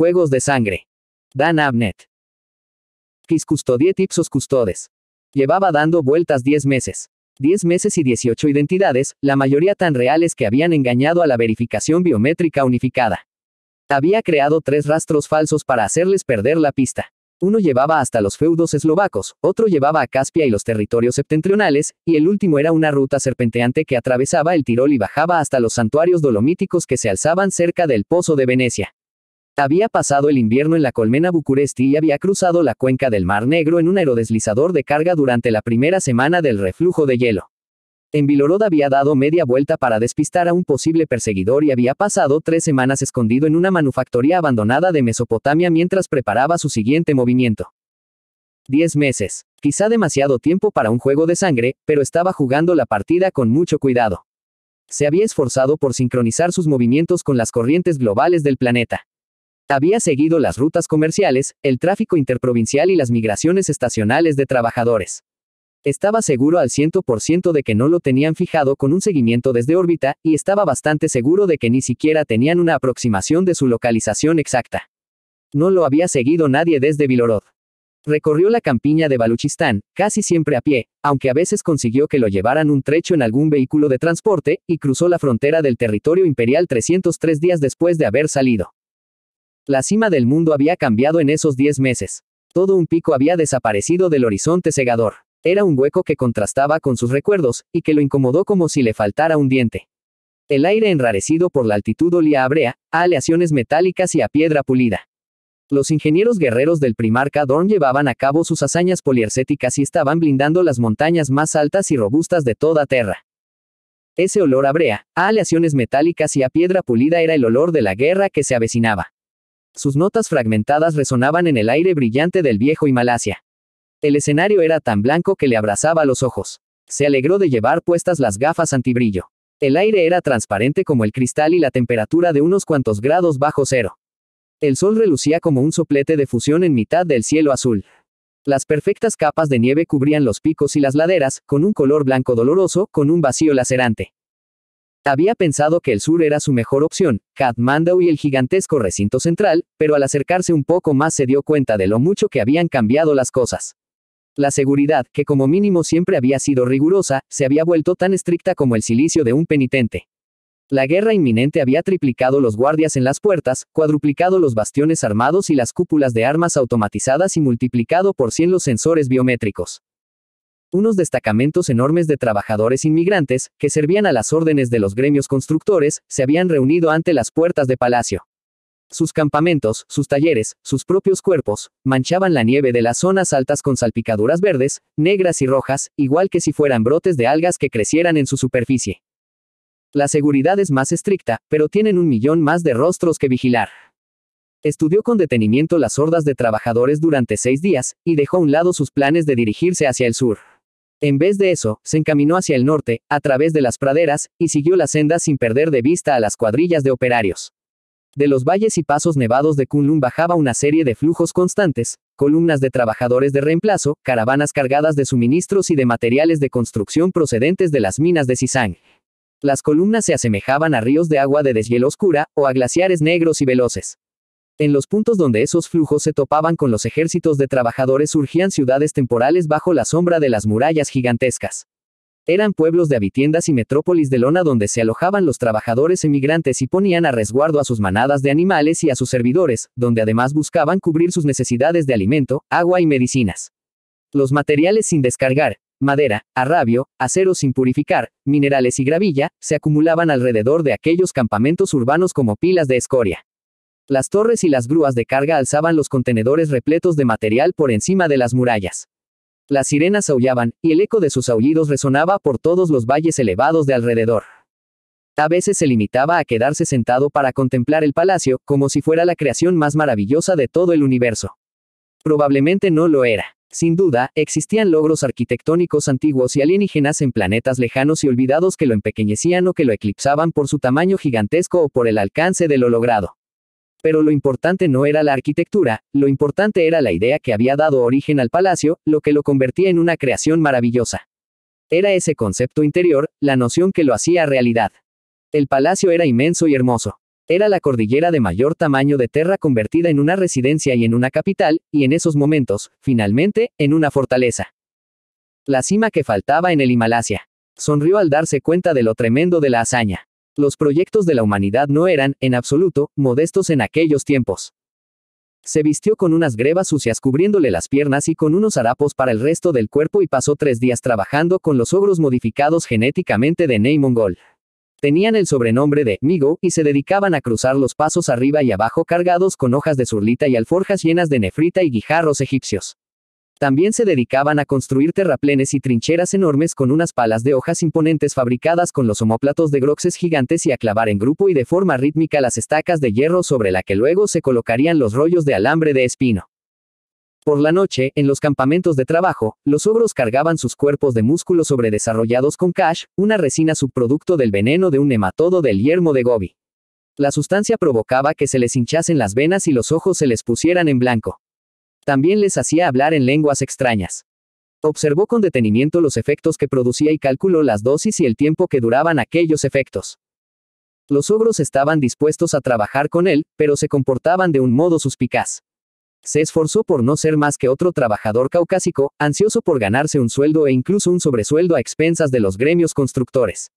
Juegos de sangre. Dan Abnet. Quis Custodiet Ipsos custodes. Llevaba dando vueltas 10 meses. 10 meses y 18 identidades, la mayoría tan reales que habían engañado a la verificación biométrica unificada. Había creado tres rastros falsos para hacerles perder la pista. Uno llevaba hasta los feudos eslovacos, otro llevaba a Caspia y los territorios septentrionales, y el último era una ruta serpenteante que atravesaba el Tirol y bajaba hasta los santuarios dolomíticos que se alzaban cerca del Pozo de Venecia. Había pasado el invierno en la colmena Bucuresti y había cruzado la cuenca del Mar Negro en un aerodeslizador de carga durante la primera semana del reflujo de hielo. En Vilorod había dado media vuelta para despistar a un posible perseguidor y había pasado tres semanas escondido en una manufactoría abandonada de Mesopotamia mientras preparaba su siguiente movimiento. Diez meses. Quizá demasiado tiempo para un juego de sangre, pero estaba jugando la partida con mucho cuidado. Se había esforzado por sincronizar sus movimientos con las corrientes globales del planeta. Había seguido las rutas comerciales, el tráfico interprovincial y las migraciones estacionales de trabajadores. Estaba seguro al 100% de que no lo tenían fijado con un seguimiento desde órbita, y estaba bastante seguro de que ni siquiera tenían una aproximación de su localización exacta. No lo había seguido nadie desde Vilorod. Recorrió la campiña de Baluchistán, casi siempre a pie, aunque a veces consiguió que lo llevaran un trecho en algún vehículo de transporte, y cruzó la frontera del territorio imperial 303 días después de haber salido. La cima del mundo había cambiado en esos 10 meses. Todo un pico había desaparecido del horizonte cegador. Era un hueco que contrastaba con sus recuerdos, y que lo incomodó como si le faltara un diente. El aire enrarecido por la altitud olía a brea, a aleaciones metálicas y a piedra pulida. Los ingenieros guerreros del primarca Dorn llevaban a cabo sus hazañas poliercéticas y estaban blindando las montañas más altas y robustas de toda Terra. Ese olor a brea, a aleaciones metálicas y a piedra pulida era el olor de la guerra que se avecinaba. Sus notas fragmentadas resonaban en el aire brillante del viejo Himalasia. El escenario era tan blanco que le abrazaba los ojos. Se alegró de llevar puestas las gafas antibrillo. El aire era transparente como el cristal y la temperatura de unos cuantos grados bajo cero. El sol relucía como un soplete de fusión en mitad del cielo azul. Las perfectas capas de nieve cubrían los picos y las laderas, con un color blanco doloroso, con un vacío lacerante. Había pensado que el sur era su mejor opción, Kathmandu y el gigantesco recinto central, pero al acercarse un poco más se dio cuenta de lo mucho que habían cambiado las cosas. La seguridad, que como mínimo siempre había sido rigurosa, se había vuelto tan estricta como el silicio de un penitente. La guerra inminente había triplicado los guardias en las puertas, cuadruplicado los bastiones armados y las cúpulas de armas automatizadas y multiplicado por 100 los sensores biométricos unos destacamentos enormes de trabajadores inmigrantes, que servían a las órdenes de los gremios constructores, se habían reunido ante las puertas de palacio. Sus campamentos, sus talleres, sus propios cuerpos, manchaban la nieve de las zonas altas con salpicaduras verdes, negras y rojas, igual que si fueran brotes de algas que crecieran en su superficie. La seguridad es más estricta, pero tienen un millón más de rostros que vigilar. Estudió con detenimiento las hordas de trabajadores durante seis días, y dejó a un lado sus planes de dirigirse hacia el sur. En vez de eso, se encaminó hacia el norte, a través de las praderas, y siguió las sendas sin perder de vista a las cuadrillas de operarios. De los valles y pasos nevados de Kunlun bajaba una serie de flujos constantes, columnas de trabajadores de reemplazo, caravanas cargadas de suministros y de materiales de construcción procedentes de las minas de Sisang. Las columnas se asemejaban a ríos de agua de deshielo oscura, o a glaciares negros y veloces. En los puntos donde esos flujos se topaban con los ejércitos de trabajadores surgían ciudades temporales bajo la sombra de las murallas gigantescas. Eran pueblos de habitiendas y metrópolis de lona donde se alojaban los trabajadores emigrantes y ponían a resguardo a sus manadas de animales y a sus servidores, donde además buscaban cubrir sus necesidades de alimento, agua y medicinas. Los materiales sin descargar, madera, arrabio, acero sin purificar, minerales y gravilla, se acumulaban alrededor de aquellos campamentos urbanos como pilas de escoria. Las torres y las grúas de carga alzaban los contenedores repletos de material por encima de las murallas. Las sirenas aullaban, y el eco de sus aullidos resonaba por todos los valles elevados de alrededor. A veces se limitaba a quedarse sentado para contemplar el palacio, como si fuera la creación más maravillosa de todo el universo. Probablemente no lo era. Sin duda, existían logros arquitectónicos antiguos y alienígenas en planetas lejanos y olvidados que lo empequeñecían o que lo eclipsaban por su tamaño gigantesco o por el alcance de lo logrado. Pero lo importante no era la arquitectura, lo importante era la idea que había dado origen al palacio, lo que lo convertía en una creación maravillosa. Era ese concepto interior, la noción que lo hacía realidad. El palacio era inmenso y hermoso. Era la cordillera de mayor tamaño de tierra convertida en una residencia y en una capital, y en esos momentos, finalmente, en una fortaleza. La cima que faltaba en el Himalaya. Sonrió al darse cuenta de lo tremendo de la hazaña. Los proyectos de la humanidad no eran, en absoluto, modestos en aquellos tiempos. Se vistió con unas grebas sucias cubriéndole las piernas y con unos harapos para el resto del cuerpo y pasó tres días trabajando con los ogros modificados genéticamente de Ney Tenían el sobrenombre de Migo y se dedicaban a cruzar los pasos arriba y abajo cargados con hojas de zurlita y alforjas llenas de nefrita y guijarros egipcios. También se dedicaban a construir terraplenes y trincheras enormes con unas palas de hojas imponentes fabricadas con los homóplatos de groxes gigantes y a clavar en grupo y de forma rítmica las estacas de hierro sobre la que luego se colocarían los rollos de alambre de espino. Por la noche, en los campamentos de trabajo, los ogros cargaban sus cuerpos de músculos sobredesarrollados con cash, una resina subproducto del veneno de un nematodo del yermo de Gobi. La sustancia provocaba que se les hinchasen las venas y los ojos se les pusieran en blanco. También les hacía hablar en lenguas extrañas. Observó con detenimiento los efectos que producía y calculó las dosis y el tiempo que duraban aquellos efectos. Los ogros estaban dispuestos a trabajar con él, pero se comportaban de un modo suspicaz. Se esforzó por no ser más que otro trabajador caucásico, ansioso por ganarse un sueldo e incluso un sobresueldo a expensas de los gremios constructores.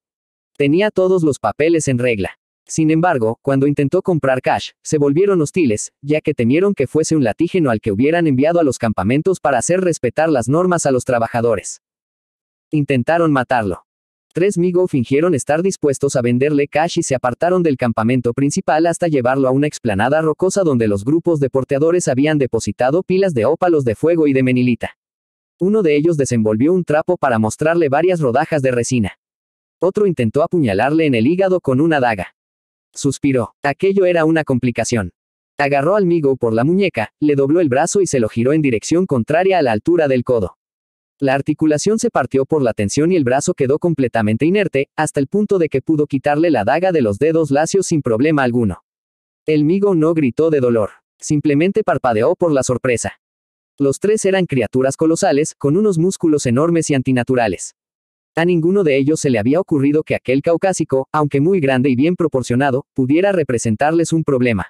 Tenía todos los papeles en regla. Sin embargo, cuando intentó comprar cash, se volvieron hostiles, ya que temieron que fuese un latígeno al que hubieran enviado a los campamentos para hacer respetar las normas a los trabajadores. Intentaron matarlo. Tres Migo fingieron estar dispuestos a venderle cash y se apartaron del campamento principal hasta llevarlo a una explanada rocosa donde los grupos de porteadores habían depositado pilas de ópalos de fuego y de menilita. Uno de ellos desenvolvió un trapo para mostrarle varias rodajas de resina. Otro intentó apuñalarle en el hígado con una daga. Suspiró. Aquello era una complicación. Agarró al Migo por la muñeca, le dobló el brazo y se lo giró en dirección contraria a la altura del codo. La articulación se partió por la tensión y el brazo quedó completamente inerte, hasta el punto de que pudo quitarle la daga de los dedos lacios sin problema alguno. El Migo no gritó de dolor, simplemente parpadeó por la sorpresa. Los tres eran criaturas colosales, con unos músculos enormes y antinaturales. A ninguno de ellos se le había ocurrido que aquel caucásico, aunque muy grande y bien proporcionado, pudiera representarles un problema.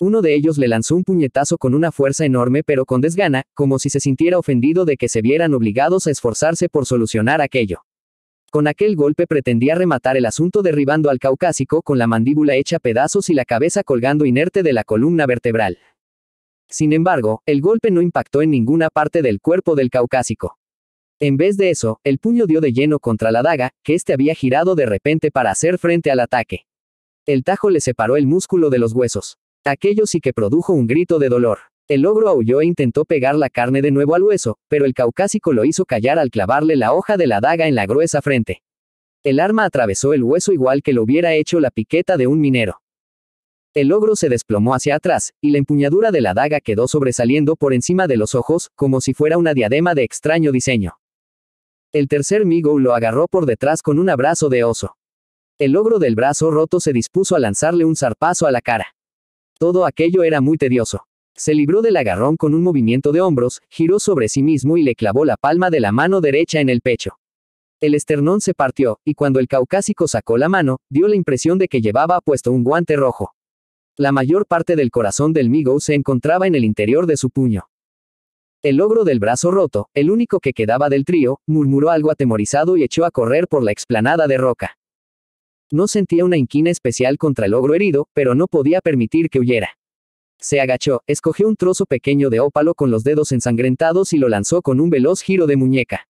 Uno de ellos le lanzó un puñetazo con una fuerza enorme pero con desgana, como si se sintiera ofendido de que se vieran obligados a esforzarse por solucionar aquello. Con aquel golpe pretendía rematar el asunto derribando al caucásico con la mandíbula hecha pedazos y la cabeza colgando inerte de la columna vertebral. Sin embargo, el golpe no impactó en ninguna parte del cuerpo del caucásico. En vez de eso, el puño dio de lleno contra la daga, que éste había girado de repente para hacer frente al ataque. El tajo le separó el músculo de los huesos. Aquello sí que produjo un grito de dolor. El ogro aulló e intentó pegar la carne de nuevo al hueso, pero el caucásico lo hizo callar al clavarle la hoja de la daga en la gruesa frente. El arma atravesó el hueso igual que lo hubiera hecho la piqueta de un minero. El ogro se desplomó hacia atrás, y la empuñadura de la daga quedó sobresaliendo por encima de los ojos, como si fuera una diadema de extraño diseño. El tercer Migo lo agarró por detrás con un abrazo de oso. El ogro del brazo roto se dispuso a lanzarle un zarpazo a la cara. Todo aquello era muy tedioso. Se libró del agarrón con un movimiento de hombros, giró sobre sí mismo y le clavó la palma de la mano derecha en el pecho. El esternón se partió, y cuando el caucásico sacó la mano, dio la impresión de que llevaba puesto un guante rojo. La mayor parte del corazón del Migo se encontraba en el interior de su puño. El ogro del brazo roto, el único que quedaba del trío, murmuró algo atemorizado y echó a correr por la explanada de roca. No sentía una inquina especial contra el ogro herido, pero no podía permitir que huyera. Se agachó, escogió un trozo pequeño de ópalo con los dedos ensangrentados y lo lanzó con un veloz giro de muñeca.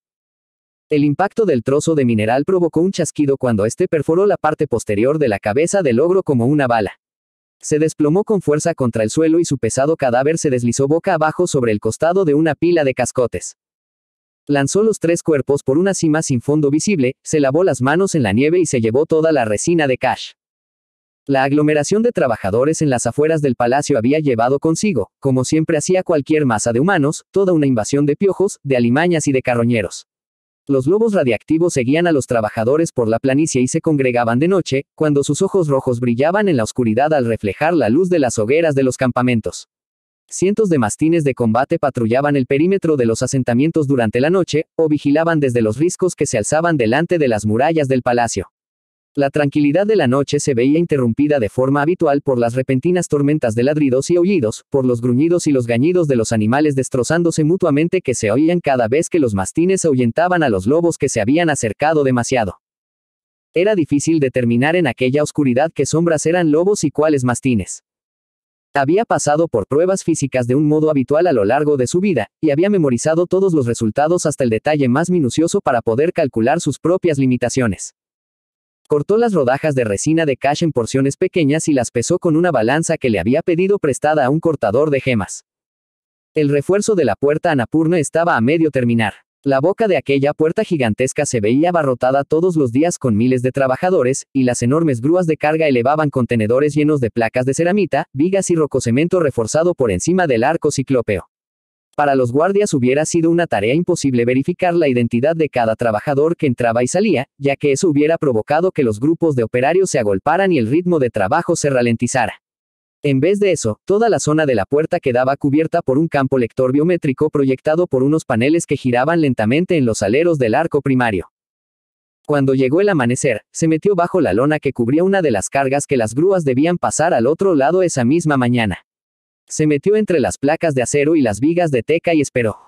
El impacto del trozo de mineral provocó un chasquido cuando éste perforó la parte posterior de la cabeza del ogro como una bala. Se desplomó con fuerza contra el suelo y su pesado cadáver se deslizó boca abajo sobre el costado de una pila de cascotes. Lanzó los tres cuerpos por una cima sin fondo visible, se lavó las manos en la nieve y se llevó toda la resina de Cash. La aglomeración de trabajadores en las afueras del palacio había llevado consigo, como siempre hacía cualquier masa de humanos, toda una invasión de piojos, de alimañas y de carroñeros. Los lobos radiactivos seguían a los trabajadores por la planicie y se congregaban de noche, cuando sus ojos rojos brillaban en la oscuridad al reflejar la luz de las hogueras de los campamentos. Cientos de mastines de combate patrullaban el perímetro de los asentamientos durante la noche, o vigilaban desde los riscos que se alzaban delante de las murallas del palacio. La tranquilidad de la noche se veía interrumpida de forma habitual por las repentinas tormentas de ladridos y aullidos, por los gruñidos y los gañidos de los animales destrozándose mutuamente que se oían cada vez que los mastines ahuyentaban a los lobos que se habían acercado demasiado. Era difícil determinar en aquella oscuridad qué sombras eran lobos y cuáles mastines. Había pasado por pruebas físicas de un modo habitual a lo largo de su vida, y había memorizado todos los resultados hasta el detalle más minucioso para poder calcular sus propias limitaciones. Cortó las rodajas de resina de cash en porciones pequeñas y las pesó con una balanza que le había pedido prestada a un cortador de gemas. El refuerzo de la puerta Napurno estaba a medio terminar. La boca de aquella puerta gigantesca se veía abarrotada todos los días con miles de trabajadores, y las enormes grúas de carga elevaban contenedores llenos de placas de ceramita, vigas y rococemento reforzado por encima del arco ciclópeo. Para los guardias hubiera sido una tarea imposible verificar la identidad de cada trabajador que entraba y salía, ya que eso hubiera provocado que los grupos de operarios se agolparan y el ritmo de trabajo se ralentizara. En vez de eso, toda la zona de la puerta quedaba cubierta por un campo lector biométrico proyectado por unos paneles que giraban lentamente en los aleros del arco primario. Cuando llegó el amanecer, se metió bajo la lona que cubría una de las cargas que las grúas debían pasar al otro lado esa misma mañana. Se metió entre las placas de acero y las vigas de teca y esperó.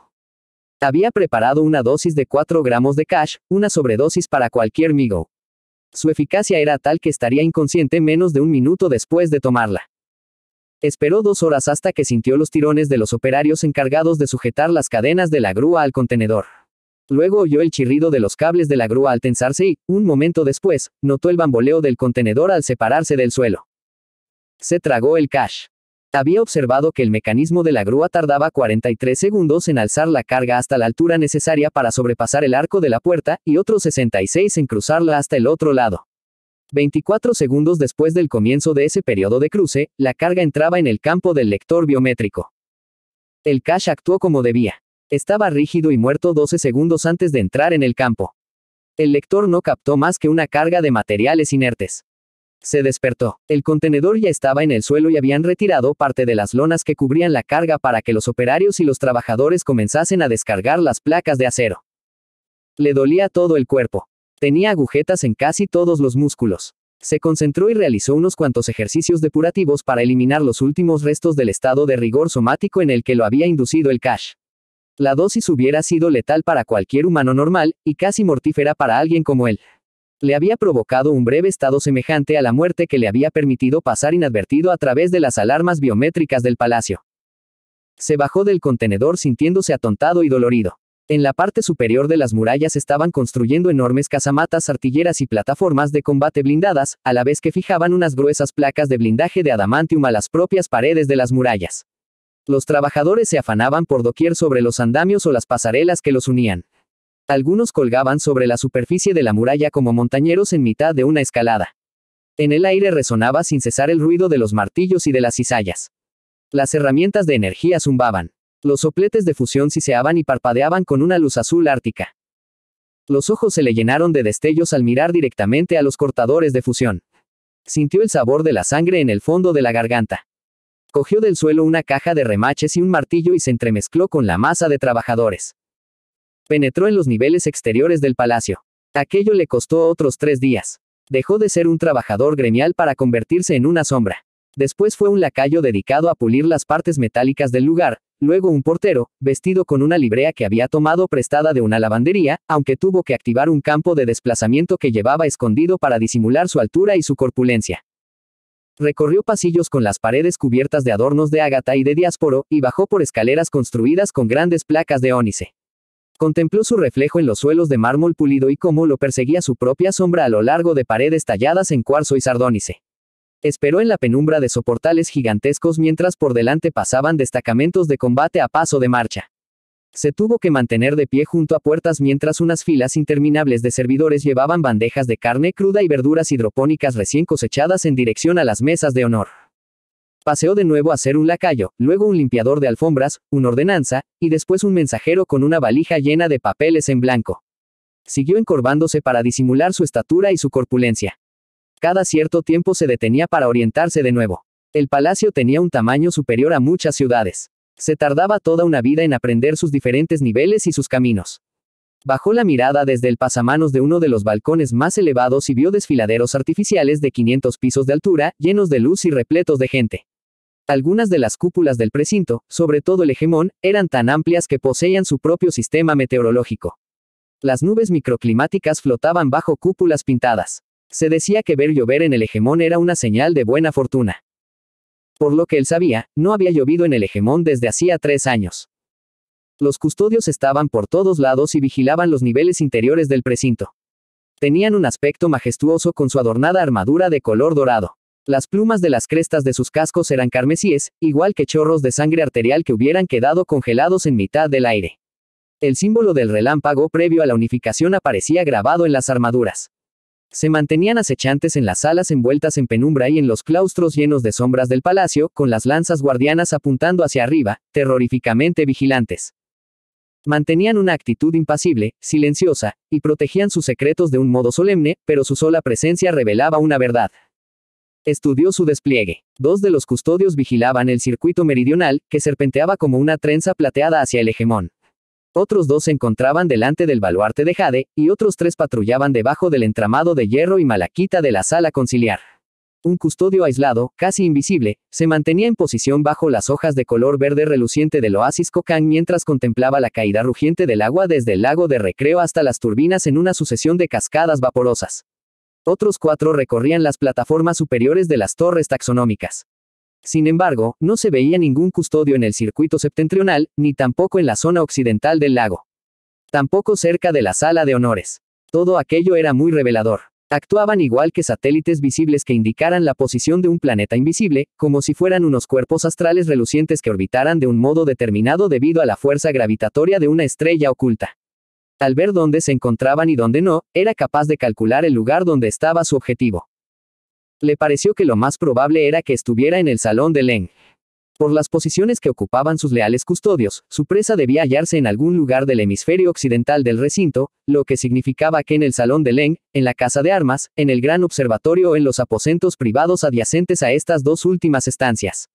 Había preparado una dosis de 4 gramos de cash, una sobredosis para cualquier migo. Su eficacia era tal que estaría inconsciente menos de un minuto después de tomarla. Esperó dos horas hasta que sintió los tirones de los operarios encargados de sujetar las cadenas de la grúa al contenedor. Luego oyó el chirrido de los cables de la grúa al tensarse y, un momento después, notó el bamboleo del contenedor al separarse del suelo. Se tragó el cash. Había observado que el mecanismo de la grúa tardaba 43 segundos en alzar la carga hasta la altura necesaria para sobrepasar el arco de la puerta y otros 66 en cruzarla hasta el otro lado. 24 segundos después del comienzo de ese periodo de cruce, la carga entraba en el campo del lector biométrico. El cache actuó como debía. Estaba rígido y muerto 12 segundos antes de entrar en el campo. El lector no captó más que una carga de materiales inertes. Se despertó. El contenedor ya estaba en el suelo y habían retirado parte de las lonas que cubrían la carga para que los operarios y los trabajadores comenzasen a descargar las placas de acero. Le dolía todo el cuerpo. Tenía agujetas en casi todos los músculos. Se concentró y realizó unos cuantos ejercicios depurativos para eliminar los últimos restos del estado de rigor somático en el que lo había inducido el cash. La dosis hubiera sido letal para cualquier humano normal, y casi mortífera para alguien como él le había provocado un breve estado semejante a la muerte que le había permitido pasar inadvertido a través de las alarmas biométricas del palacio. Se bajó del contenedor sintiéndose atontado y dolorido. En la parte superior de las murallas estaban construyendo enormes casamatas, artilleras y plataformas de combate blindadas, a la vez que fijaban unas gruesas placas de blindaje de adamantium a las propias paredes de las murallas. Los trabajadores se afanaban por doquier sobre los andamios o las pasarelas que los unían. Algunos colgaban sobre la superficie de la muralla como montañeros en mitad de una escalada. En el aire resonaba sin cesar el ruido de los martillos y de las cizallas. Las herramientas de energía zumbaban. Los sopletes de fusión siseaban y parpadeaban con una luz azul ártica. Los ojos se le llenaron de destellos al mirar directamente a los cortadores de fusión. Sintió el sabor de la sangre en el fondo de la garganta. Cogió del suelo una caja de remaches y un martillo y se entremezcló con la masa de trabajadores. Penetró en los niveles exteriores del palacio. Aquello le costó otros tres días. Dejó de ser un trabajador gremial para convertirse en una sombra. Después fue un lacayo dedicado a pulir las partes metálicas del lugar, luego un portero, vestido con una librea que había tomado prestada de una lavandería, aunque tuvo que activar un campo de desplazamiento que llevaba escondido para disimular su altura y su corpulencia. Recorrió pasillos con las paredes cubiertas de adornos de ágata y de diásporo, y bajó por escaleras construidas con grandes placas de ónice. Contempló su reflejo en los suelos de mármol pulido y cómo lo perseguía su propia sombra a lo largo de paredes talladas en cuarzo y sardónice. Esperó en la penumbra de soportales gigantescos mientras por delante pasaban destacamentos de combate a paso de marcha. Se tuvo que mantener de pie junto a puertas mientras unas filas interminables de servidores llevaban bandejas de carne cruda y verduras hidropónicas recién cosechadas en dirección a las mesas de honor. Paseó de nuevo a ser un lacayo, luego un limpiador de alfombras, un ordenanza, y después un mensajero con una valija llena de papeles en blanco. Siguió encorvándose para disimular su estatura y su corpulencia. Cada cierto tiempo se detenía para orientarse de nuevo. El palacio tenía un tamaño superior a muchas ciudades. Se tardaba toda una vida en aprender sus diferentes niveles y sus caminos. Bajó la mirada desde el pasamanos de uno de los balcones más elevados y vio desfiladeros artificiales de 500 pisos de altura, llenos de luz y repletos de gente. Algunas de las cúpulas del precinto, sobre todo el hegemón, eran tan amplias que poseían su propio sistema meteorológico. Las nubes microclimáticas flotaban bajo cúpulas pintadas. Se decía que ver llover en el hegemón era una señal de buena fortuna. Por lo que él sabía, no había llovido en el hegemón desde hacía tres años. Los custodios estaban por todos lados y vigilaban los niveles interiores del precinto. Tenían un aspecto majestuoso con su adornada armadura de color dorado. Las plumas de las crestas de sus cascos eran carmesíes, igual que chorros de sangre arterial que hubieran quedado congelados en mitad del aire. El símbolo del relámpago previo a la unificación aparecía grabado en las armaduras. Se mantenían acechantes en las salas envueltas en penumbra y en los claustros llenos de sombras del palacio, con las lanzas guardianas apuntando hacia arriba, terroríficamente vigilantes. Mantenían una actitud impasible, silenciosa, y protegían sus secretos de un modo solemne, pero su sola presencia revelaba una verdad estudió su despliegue. Dos de los custodios vigilaban el circuito meridional, que serpenteaba como una trenza plateada hacia el hegemón. Otros dos se encontraban delante del baluarte de Jade, y otros tres patrullaban debajo del entramado de hierro y malaquita de la sala conciliar. Un custodio aislado, casi invisible, se mantenía en posición bajo las hojas de color verde reluciente del oasis Cocán mientras contemplaba la caída rugiente del agua desde el lago de recreo hasta las turbinas en una sucesión de cascadas vaporosas. Otros cuatro recorrían las plataformas superiores de las torres taxonómicas. Sin embargo, no se veía ningún custodio en el circuito septentrional, ni tampoco en la zona occidental del lago. Tampoco cerca de la sala de honores. Todo aquello era muy revelador. Actuaban igual que satélites visibles que indicaran la posición de un planeta invisible, como si fueran unos cuerpos astrales relucientes que orbitaran de un modo determinado debido a la fuerza gravitatoria de una estrella oculta. Al ver dónde se encontraban y dónde no, era capaz de calcular el lugar donde estaba su objetivo. Le pareció que lo más probable era que estuviera en el salón de Leng. Por las posiciones que ocupaban sus leales custodios, su presa debía hallarse en algún lugar del hemisferio occidental del recinto, lo que significaba que en el salón de Leng, en la casa de armas, en el gran observatorio o en los aposentos privados adyacentes a estas dos últimas estancias.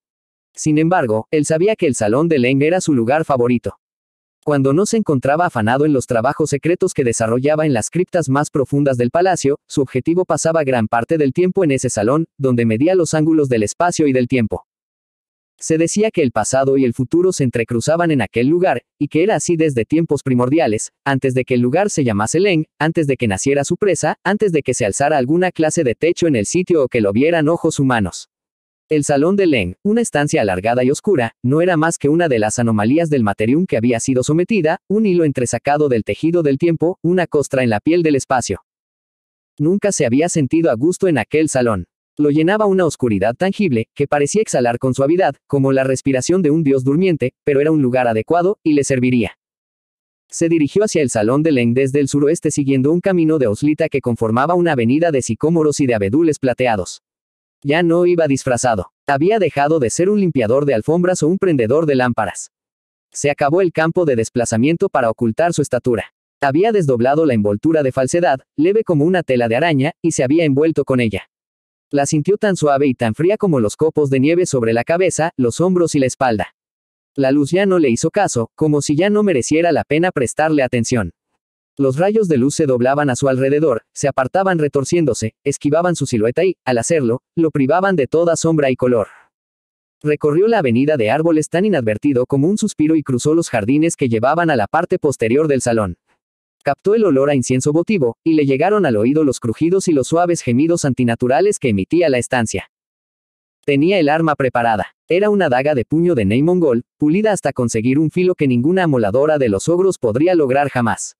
Sin embargo, él sabía que el salón de Leng era su lugar favorito. Cuando no se encontraba afanado en los trabajos secretos que desarrollaba en las criptas más profundas del palacio, su objetivo pasaba gran parte del tiempo en ese salón, donde medía los ángulos del espacio y del tiempo. Se decía que el pasado y el futuro se entrecruzaban en aquel lugar, y que era así desde tiempos primordiales, antes de que el lugar se llamase Leng, antes de que naciera su presa, antes de que se alzara alguna clase de techo en el sitio o que lo vieran ojos humanos. El salón de Leng, una estancia alargada y oscura, no era más que una de las anomalías del materium que había sido sometida, un hilo entresacado del tejido del tiempo, una costra en la piel del espacio. Nunca se había sentido a gusto en aquel salón. Lo llenaba una oscuridad tangible, que parecía exhalar con suavidad, como la respiración de un dios durmiente, pero era un lugar adecuado, y le serviría. Se dirigió hacia el salón de Leng desde el suroeste siguiendo un camino de oslita que conformaba una avenida de sicómoros y de abedules plateados. Ya no iba disfrazado. Había dejado de ser un limpiador de alfombras o un prendedor de lámparas. Se acabó el campo de desplazamiento para ocultar su estatura. Había desdoblado la envoltura de falsedad, leve como una tela de araña, y se había envuelto con ella. La sintió tan suave y tan fría como los copos de nieve sobre la cabeza, los hombros y la espalda. La luz ya no le hizo caso, como si ya no mereciera la pena prestarle atención. Los rayos de luz se doblaban a su alrededor, se apartaban retorciéndose, esquivaban su silueta y, al hacerlo, lo privaban de toda sombra y color. Recorrió la avenida de árboles tan inadvertido como un suspiro y cruzó los jardines que llevaban a la parte posterior del salón. Captó el olor a incienso votivo, y le llegaron al oído los crujidos y los suaves gemidos antinaturales que emitía la estancia. Tenía el arma preparada. Era una daga de puño de Neymongol, pulida hasta conseguir un filo que ninguna amoladora de los ogros podría lograr jamás.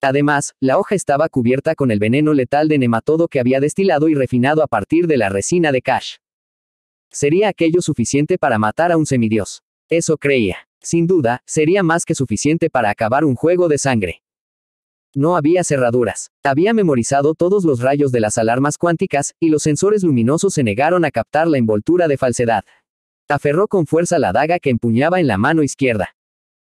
Además, la hoja estaba cubierta con el veneno letal de nematodo que había destilado y refinado a partir de la resina de Cash. ¿Sería aquello suficiente para matar a un semidios? Eso creía. Sin duda, sería más que suficiente para acabar un juego de sangre. No había cerraduras. Había memorizado todos los rayos de las alarmas cuánticas, y los sensores luminosos se negaron a captar la envoltura de falsedad. Aferró con fuerza la daga que empuñaba en la mano izquierda.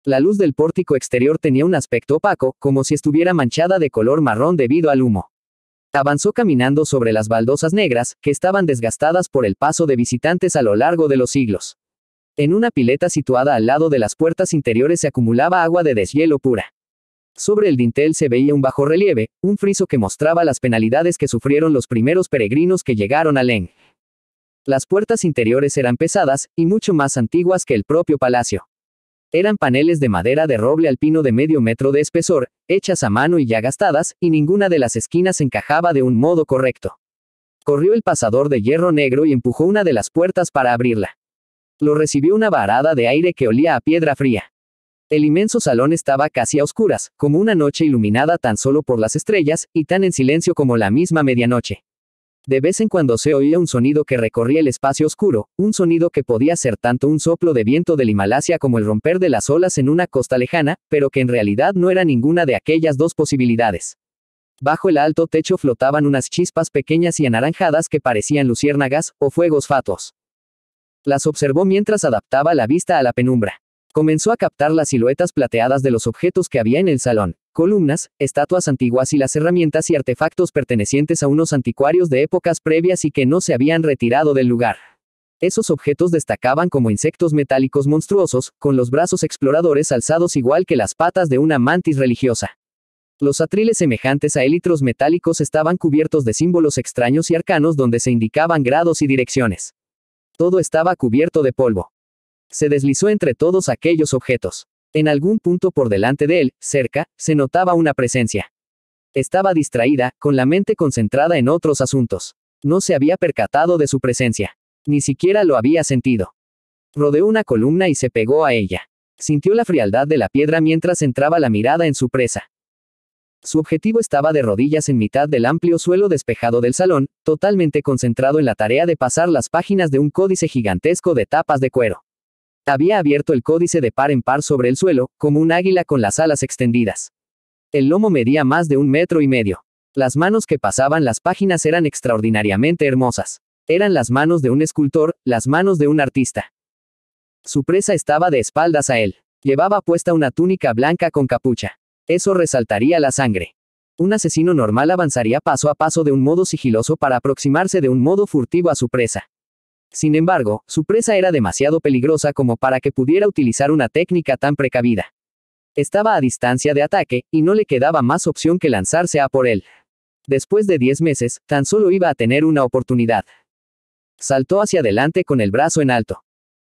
La luz del pórtico exterior tenía un aspecto opaco, como si estuviera manchada de color marrón debido al humo. Avanzó caminando sobre las baldosas negras, que estaban desgastadas por el paso de visitantes a lo largo de los siglos. En una pileta situada al lado de las puertas interiores se acumulaba agua de deshielo pura. Sobre el dintel se veía un bajo relieve, un friso que mostraba las penalidades que sufrieron los primeros peregrinos que llegaron a Leng. Las puertas interiores eran pesadas y mucho más antiguas que el propio palacio. Eran paneles de madera de roble alpino de medio metro de espesor, hechas a mano y ya gastadas, y ninguna de las esquinas encajaba de un modo correcto. Corrió el pasador de hierro negro y empujó una de las puertas para abrirla. Lo recibió una varada de aire que olía a piedra fría. El inmenso salón estaba casi a oscuras, como una noche iluminada tan solo por las estrellas, y tan en silencio como la misma medianoche. De vez en cuando se oía un sonido que recorría el espacio oscuro, un sonido que podía ser tanto un soplo de viento del Himalaya como el romper de las olas en una costa lejana, pero que en realidad no era ninguna de aquellas dos posibilidades. Bajo el alto techo flotaban unas chispas pequeñas y anaranjadas que parecían luciérnagas o fuegos fatos. Las observó mientras adaptaba la vista a la penumbra. Comenzó a captar las siluetas plateadas de los objetos que había en el salón, columnas, estatuas antiguas y las herramientas y artefactos pertenecientes a unos anticuarios de épocas previas y que no se habían retirado del lugar. Esos objetos destacaban como insectos metálicos monstruosos, con los brazos exploradores alzados igual que las patas de una mantis religiosa. Los atriles semejantes a élitros metálicos estaban cubiertos de símbolos extraños y arcanos donde se indicaban grados y direcciones. Todo estaba cubierto de polvo. Se deslizó entre todos aquellos objetos. En algún punto por delante de él, cerca, se notaba una presencia. Estaba distraída, con la mente concentrada en otros asuntos. No se había percatado de su presencia. Ni siquiera lo había sentido. Rodeó una columna y se pegó a ella. Sintió la frialdad de la piedra mientras entraba la mirada en su presa. Su objetivo estaba de rodillas en mitad del amplio suelo despejado del salón, totalmente concentrado en la tarea de pasar las páginas de un códice gigantesco de tapas de cuero. Había abierto el códice de par en par sobre el suelo, como un águila con las alas extendidas. El lomo medía más de un metro y medio. Las manos que pasaban las páginas eran extraordinariamente hermosas. Eran las manos de un escultor, las manos de un artista. Su presa estaba de espaldas a él. Llevaba puesta una túnica blanca con capucha. Eso resaltaría la sangre. Un asesino normal avanzaría paso a paso de un modo sigiloso para aproximarse de un modo furtivo a su presa. Sin embargo, su presa era demasiado peligrosa como para que pudiera utilizar una técnica tan precavida. Estaba a distancia de ataque, y no le quedaba más opción que lanzarse a por él. Después de diez meses, tan solo iba a tener una oportunidad. Saltó hacia adelante con el brazo en alto.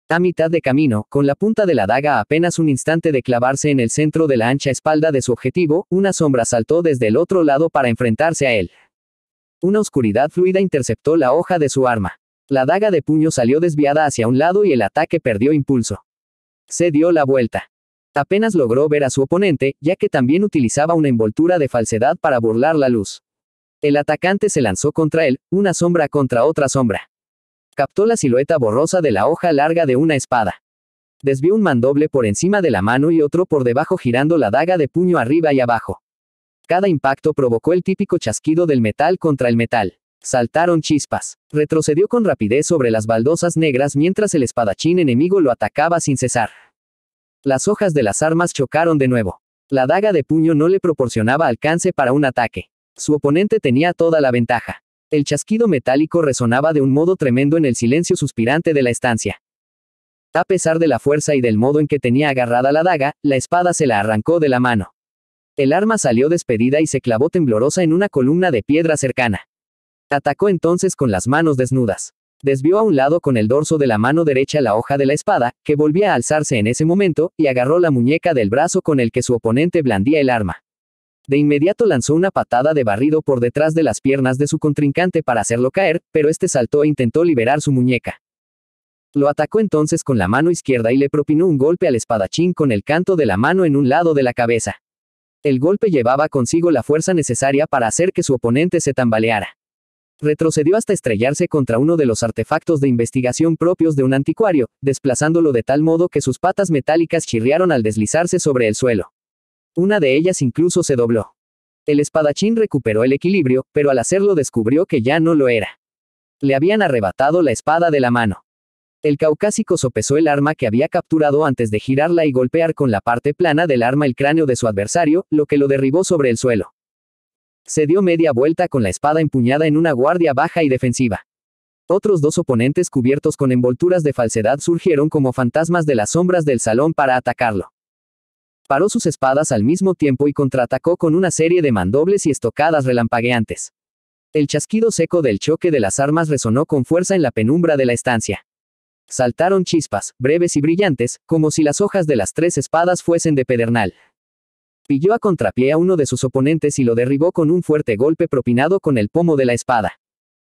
A mitad de camino, con la punta de la daga apenas un instante de clavarse en el centro de la ancha espalda de su objetivo, una sombra saltó desde el otro lado para enfrentarse a él. Una oscuridad fluida interceptó la hoja de su arma. La daga de puño salió desviada hacia un lado y el ataque perdió impulso. Se dio la vuelta. Apenas logró ver a su oponente, ya que también utilizaba una envoltura de falsedad para burlar la luz. El atacante se lanzó contra él, una sombra contra otra sombra. Captó la silueta borrosa de la hoja larga de una espada. Desvió un mandoble por encima de la mano y otro por debajo girando la daga de puño arriba y abajo. Cada impacto provocó el típico chasquido del metal contra el metal. Saltaron chispas. Retrocedió con rapidez sobre las baldosas negras mientras el espadachín enemigo lo atacaba sin cesar. Las hojas de las armas chocaron de nuevo. La daga de puño no le proporcionaba alcance para un ataque. Su oponente tenía toda la ventaja. El chasquido metálico resonaba de un modo tremendo en el silencio suspirante de la estancia. A pesar de la fuerza y del modo en que tenía agarrada la daga, la espada se la arrancó de la mano. El arma salió despedida y se clavó temblorosa en una columna de piedra cercana. Atacó entonces con las manos desnudas. Desvió a un lado con el dorso de la mano derecha la hoja de la espada, que volvía a alzarse en ese momento, y agarró la muñeca del brazo con el que su oponente blandía el arma. De inmediato lanzó una patada de barrido por detrás de las piernas de su contrincante para hacerlo caer, pero este saltó e intentó liberar su muñeca. Lo atacó entonces con la mano izquierda y le propinó un golpe al espadachín con el canto de la mano en un lado de la cabeza. El golpe llevaba consigo la fuerza necesaria para hacer que su oponente se tambaleara. Retrocedió hasta estrellarse contra uno de los artefactos de investigación propios de un anticuario, desplazándolo de tal modo que sus patas metálicas chirriaron al deslizarse sobre el suelo. Una de ellas incluso se dobló. El espadachín recuperó el equilibrio, pero al hacerlo descubrió que ya no lo era. Le habían arrebatado la espada de la mano. El caucásico sopesó el arma que había capturado antes de girarla y golpear con la parte plana del arma el cráneo de su adversario, lo que lo derribó sobre el suelo. Se dio media vuelta con la espada empuñada en una guardia baja y defensiva. Otros dos oponentes cubiertos con envolturas de falsedad surgieron como fantasmas de las sombras del salón para atacarlo. Paró sus espadas al mismo tiempo y contraatacó con una serie de mandobles y estocadas relampagueantes. El chasquido seco del choque de las armas resonó con fuerza en la penumbra de la estancia. Saltaron chispas, breves y brillantes, como si las hojas de las tres espadas fuesen de pedernal. Pilló a contrapié a uno de sus oponentes y lo derribó con un fuerte golpe propinado con el pomo de la espada.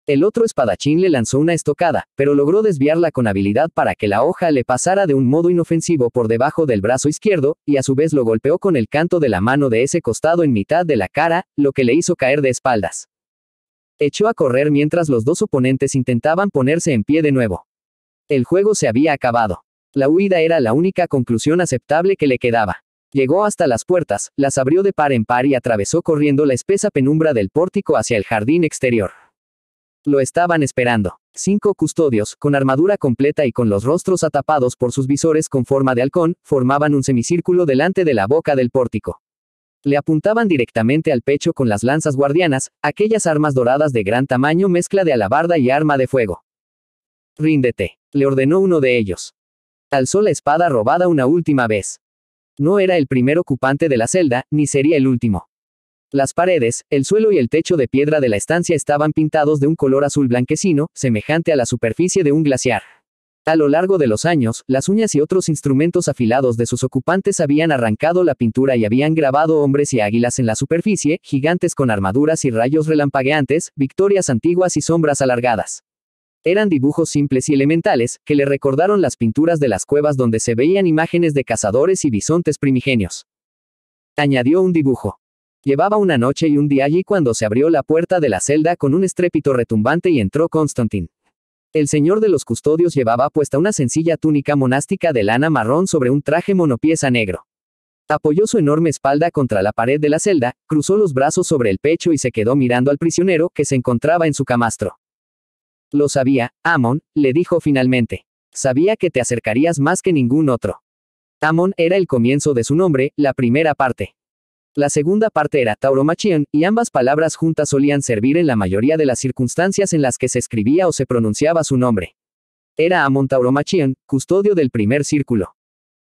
El otro espadachín le lanzó una estocada, pero logró desviarla con habilidad para que la hoja le pasara de un modo inofensivo por debajo del brazo izquierdo, y a su vez lo golpeó con el canto de la mano de ese costado en mitad de la cara, lo que le hizo caer de espaldas. Echó a correr mientras los dos oponentes intentaban ponerse en pie de nuevo. El juego se había acabado. La huida era la única conclusión aceptable que le quedaba. Llegó hasta las puertas, las abrió de par en par y atravesó corriendo la espesa penumbra del pórtico hacia el jardín exterior. Lo estaban esperando. Cinco custodios, con armadura completa y con los rostros atapados por sus visores con forma de halcón, formaban un semicírculo delante de la boca del pórtico. Le apuntaban directamente al pecho con las lanzas guardianas, aquellas armas doradas de gran tamaño mezcla de alabarda y arma de fuego. Ríndete, le ordenó uno de ellos. Alzó la espada robada una última vez. No era el primer ocupante de la celda, ni sería el último. Las paredes, el suelo y el techo de piedra de la estancia estaban pintados de un color azul blanquecino, semejante a la superficie de un glaciar. A lo largo de los años, las uñas y otros instrumentos afilados de sus ocupantes habían arrancado la pintura y habían grabado hombres y águilas en la superficie, gigantes con armaduras y rayos relampagueantes, victorias antiguas y sombras alargadas. Eran dibujos simples y elementales, que le recordaron las pinturas de las cuevas donde se veían imágenes de cazadores y bisontes primigenios. Añadió un dibujo. Llevaba una noche y un día allí cuando se abrió la puerta de la celda con un estrépito retumbante y entró Constantin. El señor de los custodios llevaba puesta una sencilla túnica monástica de lana marrón sobre un traje monopieza negro. Apoyó su enorme espalda contra la pared de la celda, cruzó los brazos sobre el pecho y se quedó mirando al prisionero que se encontraba en su camastro. Lo sabía, Amon, le dijo finalmente. Sabía que te acercarías más que ningún otro. Amon era el comienzo de su nombre, la primera parte. La segunda parte era tauromachion, y ambas palabras juntas solían servir en la mayoría de las circunstancias en las que se escribía o se pronunciaba su nombre. Era Amon tauromachion, custodio del primer círculo.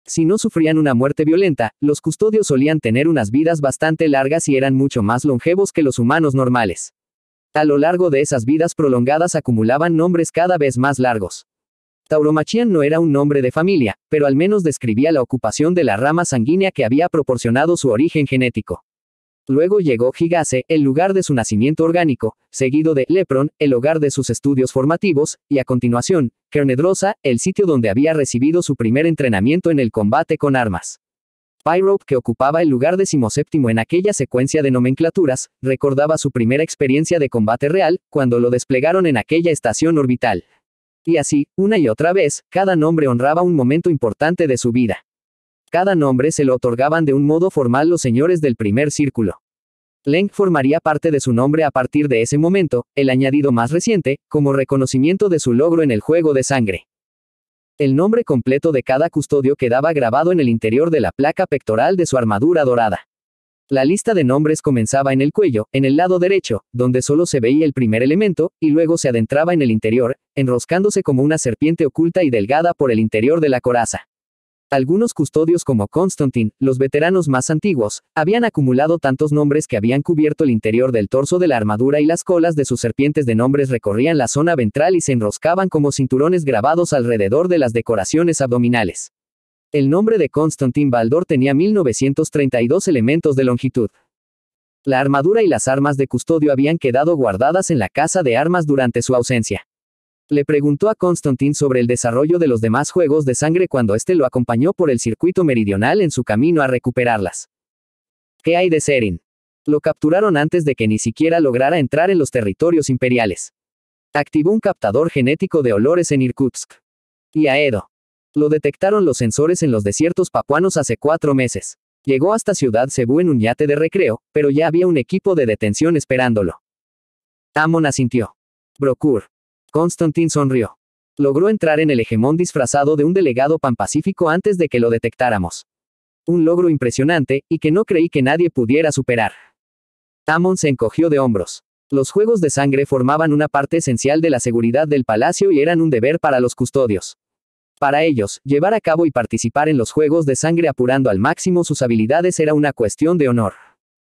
Si no sufrían una muerte violenta, los custodios solían tener unas vidas bastante largas y eran mucho más longevos que los humanos normales. A lo largo de esas vidas prolongadas acumulaban nombres cada vez más largos. Tauromachian no era un nombre de familia, pero al menos describía la ocupación de la rama sanguínea que había proporcionado su origen genético. Luego llegó Gigase, el lugar de su nacimiento orgánico, seguido de Lepron, el hogar de sus estudios formativos, y a continuación, Kernedrosa, el sitio donde había recibido su primer entrenamiento en el combate con armas. Pyrope, que ocupaba el lugar decimoséptimo en aquella secuencia de nomenclaturas, recordaba su primera experiencia de combate real, cuando lo desplegaron en aquella estación orbital. Y así, una y otra vez, cada nombre honraba un momento importante de su vida. Cada nombre se lo otorgaban de un modo formal los señores del primer círculo. Leng formaría parte de su nombre a partir de ese momento, el añadido más reciente, como reconocimiento de su logro en el juego de sangre. El nombre completo de cada custodio quedaba grabado en el interior de la placa pectoral de su armadura dorada. La lista de nombres comenzaba en el cuello, en el lado derecho, donde solo se veía el primer elemento, y luego se adentraba en el interior, enroscándose como una serpiente oculta y delgada por el interior de la coraza. Algunos custodios como Constantine, los veteranos más antiguos, habían acumulado tantos nombres que habían cubierto el interior del torso de la armadura y las colas de sus serpientes de nombres recorrían la zona ventral y se enroscaban como cinturones grabados alrededor de las decoraciones abdominales. El nombre de Constantine Baldor tenía 1932 elementos de longitud. La armadura y las armas de custodio habían quedado guardadas en la casa de armas durante su ausencia. Le preguntó a Constantin sobre el desarrollo de los demás juegos de sangre cuando éste lo acompañó por el circuito meridional en su camino a recuperarlas. ¿Qué hay de Serin? Lo capturaron antes de que ni siquiera lograra entrar en los territorios imperiales. Activó un captador genético de olores en Irkutsk. Y a Edo. Lo detectaron los sensores en los desiertos papuanos hace cuatro meses. Llegó hasta Ciudad Cebú en un yate de recreo, pero ya había un equipo de detención esperándolo. Amon asintió. Brokur. Constantin sonrió. Logró entrar en el hegemón disfrazado de un delegado panpacífico antes de que lo detectáramos. Un logro impresionante, y que no creí que nadie pudiera superar. Amon se encogió de hombros. Los juegos de sangre formaban una parte esencial de la seguridad del palacio y eran un deber para los custodios. Para ellos, llevar a cabo y participar en los juegos de sangre apurando al máximo sus habilidades era una cuestión de honor.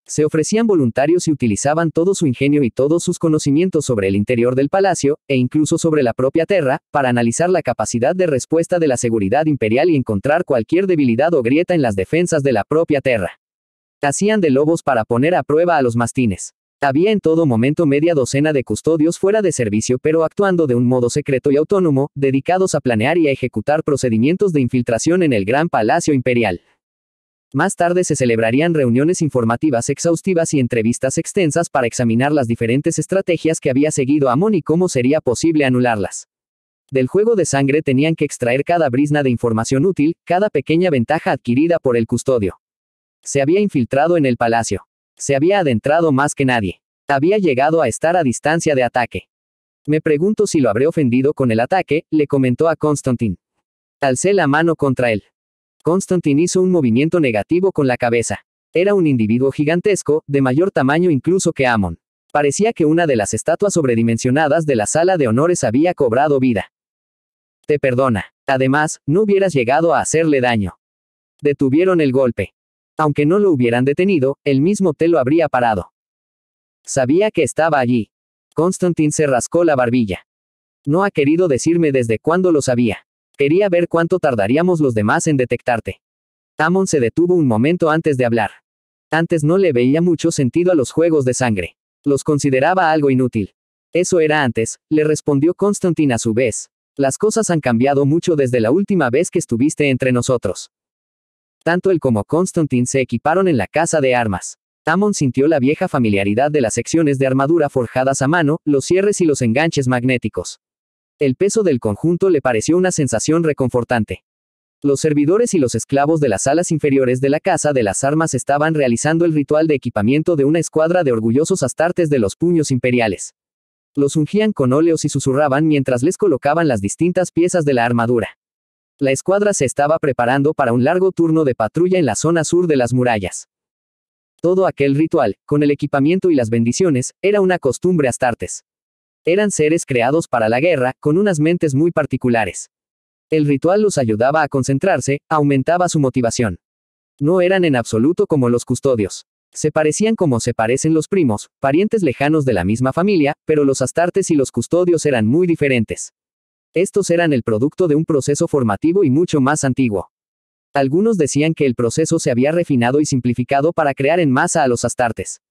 Se ofrecían voluntarios y utilizaban todo su ingenio y todos sus conocimientos sobre el interior del palacio, e incluso sobre la propia tierra para analizar la capacidad de respuesta de la seguridad imperial y encontrar cualquier debilidad o grieta en las defensas de la propia Terra. Hacían de lobos para poner a prueba a los mastines. Había en todo momento media docena de custodios fuera de servicio pero actuando de un modo secreto y autónomo, dedicados a planear y a ejecutar procedimientos de infiltración en el Gran Palacio Imperial. Más tarde se celebrarían reuniones informativas exhaustivas y entrevistas extensas para examinar las diferentes estrategias que había seguido Amon y cómo sería posible anularlas. Del juego de sangre tenían que extraer cada brisna de información útil, cada pequeña ventaja adquirida por el custodio. Se había infiltrado en el palacio. Se había adentrado más que nadie. Había llegado a estar a distancia de ataque. Me pregunto si lo habré ofendido con el ataque, le comentó a Constantine. Alcé la mano contra él. Constantin hizo un movimiento negativo con la cabeza. Era un individuo gigantesco, de mayor tamaño incluso que Amon. Parecía que una de las estatuas sobredimensionadas de la sala de honores había cobrado vida. Te perdona. Además, no hubieras llegado a hacerle daño. Detuvieron el golpe. Aunque no lo hubieran detenido, el mismo te lo habría parado. Sabía que estaba allí. Constantin se rascó la barbilla. No ha querido decirme desde cuándo lo sabía. Quería ver cuánto tardaríamos los demás en detectarte. Tamon se detuvo un momento antes de hablar. Antes no le veía mucho sentido a los juegos de sangre. Los consideraba algo inútil. Eso era antes, le respondió Constantine a su vez. Las cosas han cambiado mucho desde la última vez que estuviste entre nosotros. Tanto él como Constantine se equiparon en la casa de armas. Tamon sintió la vieja familiaridad de las secciones de armadura forjadas a mano, los cierres y los enganches magnéticos. El peso del conjunto le pareció una sensación reconfortante. Los servidores y los esclavos de las salas inferiores de la Casa de las Armas estaban realizando el ritual de equipamiento de una escuadra de orgullosos astartes de los puños imperiales. Los ungían con óleos y susurraban mientras les colocaban las distintas piezas de la armadura. La escuadra se estaba preparando para un largo turno de patrulla en la zona sur de las murallas. Todo aquel ritual, con el equipamiento y las bendiciones, era una costumbre astartes. Eran seres creados para la guerra, con unas mentes muy particulares. El ritual los ayudaba a concentrarse, aumentaba su motivación. No eran en absoluto como los custodios. Se parecían como se parecen los primos, parientes lejanos de la misma familia, pero los astartes y los custodios eran muy diferentes. Estos eran el producto de un proceso formativo y mucho más antiguo. Algunos decían que el proceso se había refinado y simplificado para crear en masa a los astartes.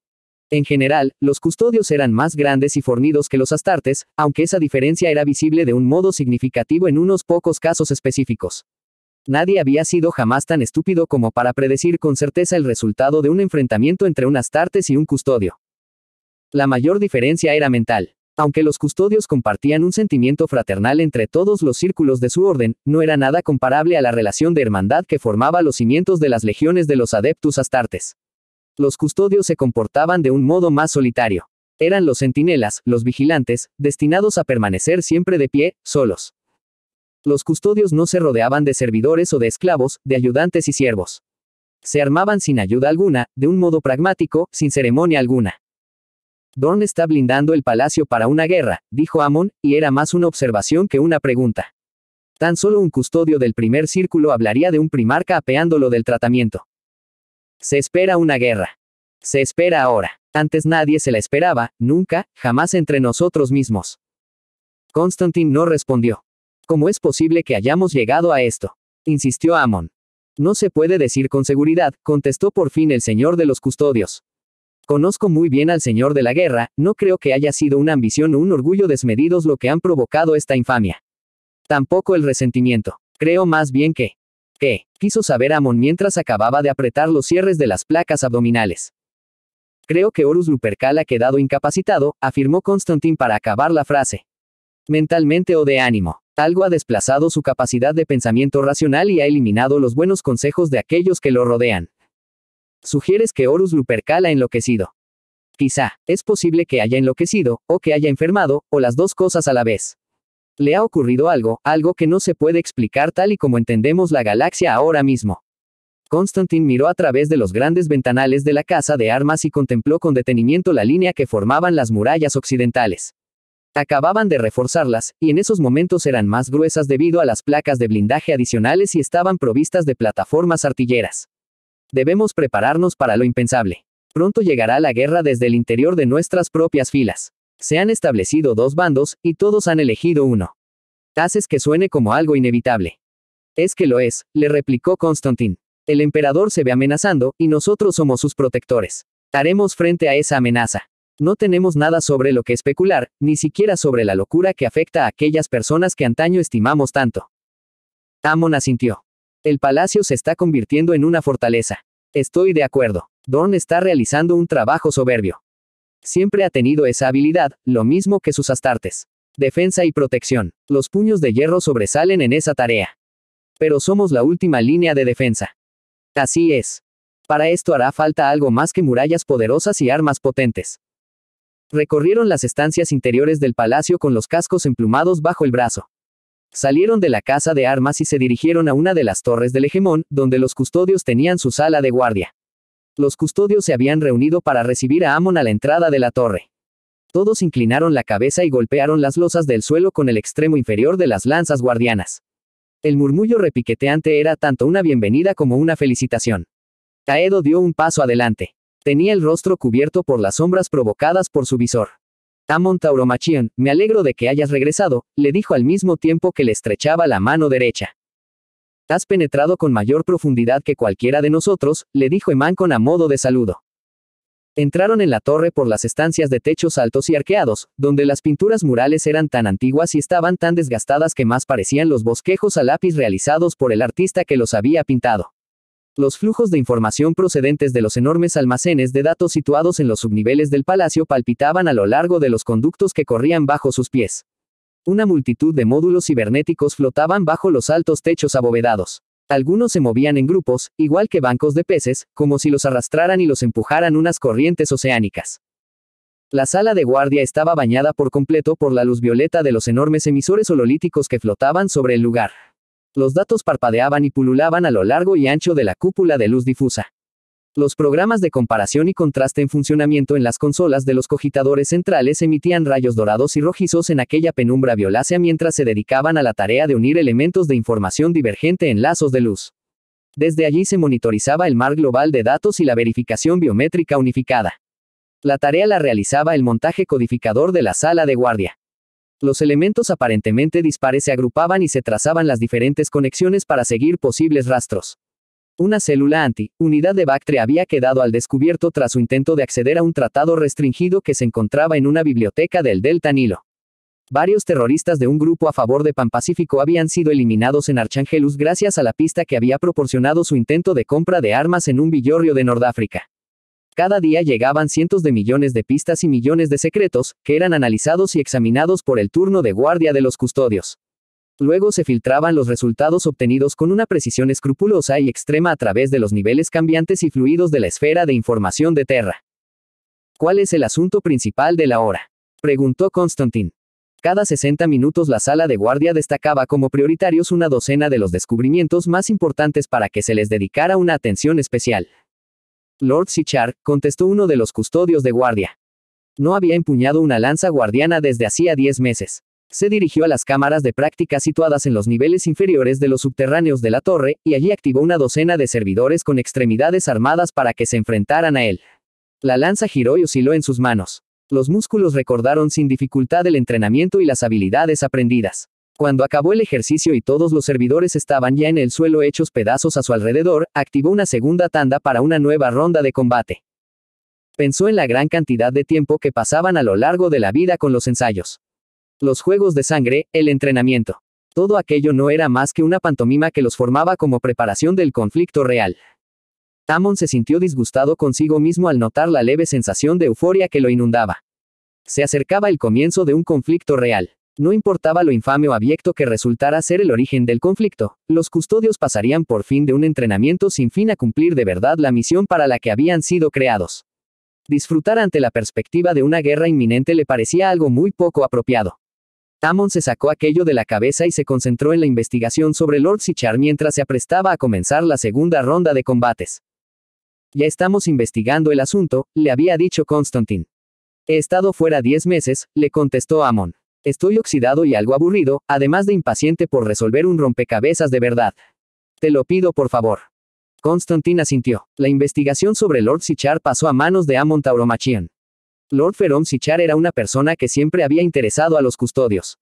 En general, los custodios eran más grandes y fornidos que los astartes, aunque esa diferencia era visible de un modo significativo en unos pocos casos específicos. Nadie había sido jamás tan estúpido como para predecir con certeza el resultado de un enfrentamiento entre un astartes y un custodio. La mayor diferencia era mental. Aunque los custodios compartían un sentimiento fraternal entre todos los círculos de su orden, no era nada comparable a la relación de hermandad que formaba los cimientos de las legiones de los adeptus astartes. Los custodios se comportaban de un modo más solitario. Eran los centinelas, los vigilantes, destinados a permanecer siempre de pie, solos. Los custodios no se rodeaban de servidores o de esclavos, de ayudantes y siervos. Se armaban sin ayuda alguna, de un modo pragmático, sin ceremonia alguna. Dorn está blindando el palacio para una guerra, dijo Amon, y era más una observación que una pregunta. Tan solo un custodio del primer círculo hablaría de un primarca apeándolo del tratamiento. Se espera una guerra. Se espera ahora. Antes nadie se la esperaba, nunca, jamás entre nosotros mismos. Constantine no respondió. ¿Cómo es posible que hayamos llegado a esto? insistió Amon. No se puede decir con seguridad, contestó por fin el señor de los custodios. Conozco muy bien al señor de la guerra, no creo que haya sido una ambición o un orgullo desmedidos lo que han provocado esta infamia. Tampoco el resentimiento. Creo más bien que ¿Qué? quiso saber Amon mientras acababa de apretar los cierres de las placas abdominales. Creo que Horus Lupercal ha quedado incapacitado, afirmó Constantin para acabar la frase. Mentalmente o de ánimo. Algo ha desplazado su capacidad de pensamiento racional y ha eliminado los buenos consejos de aquellos que lo rodean. Sugieres que Horus Lupercal ha enloquecido. Quizá, es posible que haya enloquecido, o que haya enfermado, o las dos cosas a la vez. Le ha ocurrido algo, algo que no se puede explicar tal y como entendemos la galaxia ahora mismo. Constantin miró a través de los grandes ventanales de la casa de armas y contempló con detenimiento la línea que formaban las murallas occidentales. Acababan de reforzarlas, y en esos momentos eran más gruesas debido a las placas de blindaje adicionales y estaban provistas de plataformas artilleras. Debemos prepararnos para lo impensable. Pronto llegará la guerra desde el interior de nuestras propias filas. Se han establecido dos bandos, y todos han elegido uno. Haces que suene como algo inevitable. Es que lo es, le replicó Constantine. El emperador se ve amenazando, y nosotros somos sus protectores. Haremos frente a esa amenaza. No tenemos nada sobre lo que especular, ni siquiera sobre la locura que afecta a aquellas personas que antaño estimamos tanto. Amon asintió. El palacio se está convirtiendo en una fortaleza. Estoy de acuerdo. Don está realizando un trabajo soberbio. Siempre ha tenido esa habilidad, lo mismo que sus astartes. Defensa y protección. Los puños de hierro sobresalen en esa tarea. Pero somos la última línea de defensa. Así es. Para esto hará falta algo más que murallas poderosas y armas potentes. Recorrieron las estancias interiores del palacio con los cascos emplumados bajo el brazo. Salieron de la casa de armas y se dirigieron a una de las torres del hegemón, donde los custodios tenían su sala de guardia. Los custodios se habían reunido para recibir a Amon a la entrada de la torre. Todos inclinaron la cabeza y golpearon las losas del suelo con el extremo inferior de las lanzas guardianas. El murmullo repiqueteante era tanto una bienvenida como una felicitación. Taedo dio un paso adelante. Tenía el rostro cubierto por las sombras provocadas por su visor. Amon Tauromachion, me alegro de que hayas regresado, le dijo al mismo tiempo que le estrechaba la mano derecha. Has penetrado con mayor profundidad que cualquiera de nosotros, le dijo con a modo de saludo. Entraron en la torre por las estancias de techos altos y arqueados, donde las pinturas murales eran tan antiguas y estaban tan desgastadas que más parecían los bosquejos a lápiz realizados por el artista que los había pintado. Los flujos de información procedentes de los enormes almacenes de datos situados en los subniveles del palacio palpitaban a lo largo de los conductos que corrían bajo sus pies. Una multitud de módulos cibernéticos flotaban bajo los altos techos abovedados. Algunos se movían en grupos, igual que bancos de peces, como si los arrastraran y los empujaran unas corrientes oceánicas. La sala de guardia estaba bañada por completo por la luz violeta de los enormes emisores hololíticos que flotaban sobre el lugar. Los datos parpadeaban y pululaban a lo largo y ancho de la cúpula de luz difusa. Los programas de comparación y contraste en funcionamiento en las consolas de los cogitadores centrales emitían rayos dorados y rojizos en aquella penumbra violácea mientras se dedicaban a la tarea de unir elementos de información divergente en lazos de luz. Desde allí se monitorizaba el mar global de datos y la verificación biométrica unificada. La tarea la realizaba el montaje codificador de la sala de guardia. Los elementos aparentemente dispares se agrupaban y se trazaban las diferentes conexiones para seguir posibles rastros. Una célula anti, unidad de Bactria había quedado al descubierto tras su intento de acceder a un tratado restringido que se encontraba en una biblioteca del Delta Nilo. Varios terroristas de un grupo a favor de Pan Pacífico habían sido eliminados en Archangelus gracias a la pista que había proporcionado su intento de compra de armas en un villorrio de Nordáfrica. Cada día llegaban cientos de millones de pistas y millones de secretos, que eran analizados y examinados por el turno de guardia de los custodios. Luego se filtraban los resultados obtenidos con una precisión escrupulosa y extrema a través de los niveles cambiantes y fluidos de la esfera de información de Terra. ¿Cuál es el asunto principal de la hora? preguntó Constantin. Cada 60 minutos la sala de guardia destacaba como prioritarios una docena de los descubrimientos más importantes para que se les dedicara una atención especial. Lord Sichar, contestó uno de los custodios de guardia. No había empuñado una lanza guardiana desde hacía 10 meses. Se dirigió a las cámaras de práctica situadas en los niveles inferiores de los subterráneos de la torre, y allí activó una docena de servidores con extremidades armadas para que se enfrentaran a él. La lanza giró y osciló en sus manos. Los músculos recordaron sin dificultad el entrenamiento y las habilidades aprendidas. Cuando acabó el ejercicio y todos los servidores estaban ya en el suelo hechos pedazos a su alrededor, activó una segunda tanda para una nueva ronda de combate. Pensó en la gran cantidad de tiempo que pasaban a lo largo de la vida con los ensayos. Los juegos de sangre, el entrenamiento. Todo aquello no era más que una pantomima que los formaba como preparación del conflicto real. Tamon se sintió disgustado consigo mismo al notar la leve sensación de euforia que lo inundaba. Se acercaba el comienzo de un conflicto real. No importaba lo infame o abyecto que resultara ser el origen del conflicto, los custodios pasarían por fin de un entrenamiento sin fin a cumplir de verdad la misión para la que habían sido creados. Disfrutar ante la perspectiva de una guerra inminente le parecía algo muy poco apropiado. Amon se sacó aquello de la cabeza y se concentró en la investigación sobre Lord Sichar mientras se aprestaba a comenzar la segunda ronda de combates. Ya estamos investigando el asunto, le había dicho Constantine. He estado fuera diez meses, le contestó Amon. Estoy oxidado y algo aburrido, además de impaciente por resolver un rompecabezas de verdad. Te lo pido por favor. Constantine asintió. La investigación sobre Lord Sichar pasó a manos de Amon Tauromachian. Lord Ferom Sichar era una persona que siempre había interesado a los custodios.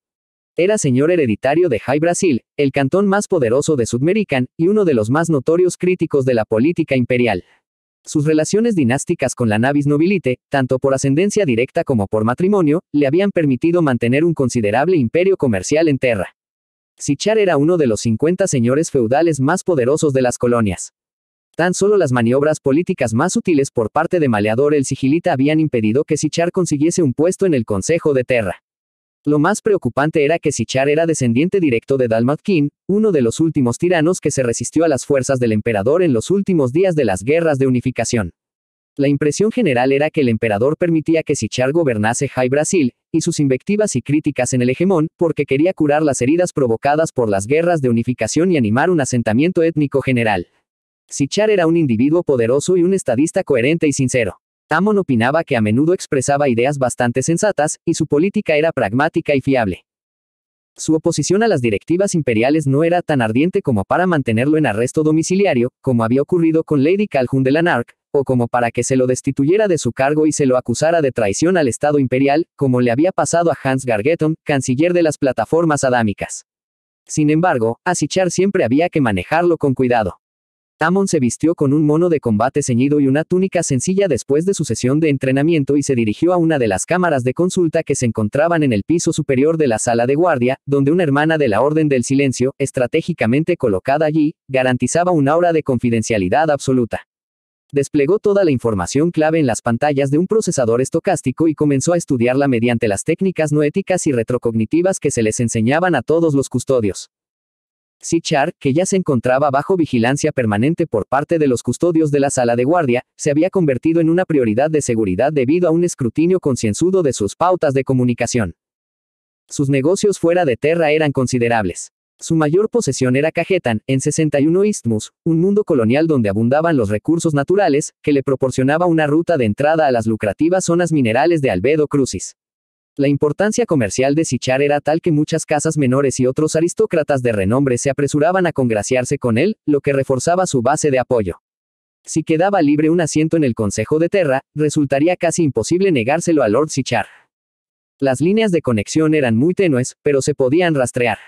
Era señor hereditario de High Brasil, el cantón más poderoso de Sudmerican, y uno de los más notorios críticos de la política imperial. Sus relaciones dinásticas con la Navis Nobilite, tanto por ascendencia directa como por matrimonio, le habían permitido mantener un considerable imperio comercial en Terra. Sichar era uno de los 50 señores feudales más poderosos de las colonias. Tan solo las maniobras políticas más sutiles por parte de Maleador el Sigilita habían impedido que Sichar consiguiese un puesto en el Consejo de Terra. Lo más preocupante era que Sichar era descendiente directo de Dalmatkin, uno de los últimos tiranos que se resistió a las fuerzas del emperador en los últimos días de las guerras de unificación. La impresión general era que el emperador permitía que Sichar gobernase High Brasil, y sus invectivas y críticas en el hegemón, porque quería curar las heridas provocadas por las guerras de unificación y animar un asentamiento étnico general. Sichar era un individuo poderoso y un estadista coherente y sincero. Amon opinaba que a menudo expresaba ideas bastante sensatas, y su política era pragmática y fiable. Su oposición a las directivas imperiales no era tan ardiente como para mantenerlo en arresto domiciliario, como había ocurrido con Lady Calhoun de Lanark, o como para que se lo destituyera de su cargo y se lo acusara de traición al Estado imperial, como le había pasado a Hans Gargeton, canciller de las plataformas adámicas. Sin embargo, a Sichar siempre había que manejarlo con cuidado. Amon se vistió con un mono de combate ceñido y una túnica sencilla después de su sesión de entrenamiento y se dirigió a una de las cámaras de consulta que se encontraban en el piso superior de la sala de guardia, donde una hermana de la Orden del Silencio, estratégicamente colocada allí, garantizaba una aura de confidencialidad absoluta. Desplegó toda la información clave en las pantallas de un procesador estocástico y comenzó a estudiarla mediante las técnicas noéticas y retrocognitivas que se les enseñaban a todos los custodios. Sichar, que ya se encontraba bajo vigilancia permanente por parte de los custodios de la sala de guardia, se había convertido en una prioridad de seguridad debido a un escrutinio concienzudo de sus pautas de comunicación. Sus negocios fuera de Terra eran considerables. Su mayor posesión era Cajetan, en 61 Isthmus, un mundo colonial donde abundaban los recursos naturales, que le proporcionaba una ruta de entrada a las lucrativas zonas minerales de Albedo Crucis. La importancia comercial de Sichar era tal que muchas casas menores y otros aristócratas de renombre se apresuraban a congraciarse con él, lo que reforzaba su base de apoyo. Si quedaba libre un asiento en el Consejo de Terra, resultaría casi imposible negárselo a Lord Sichar. Las líneas de conexión eran muy tenues, pero se podían rastrear.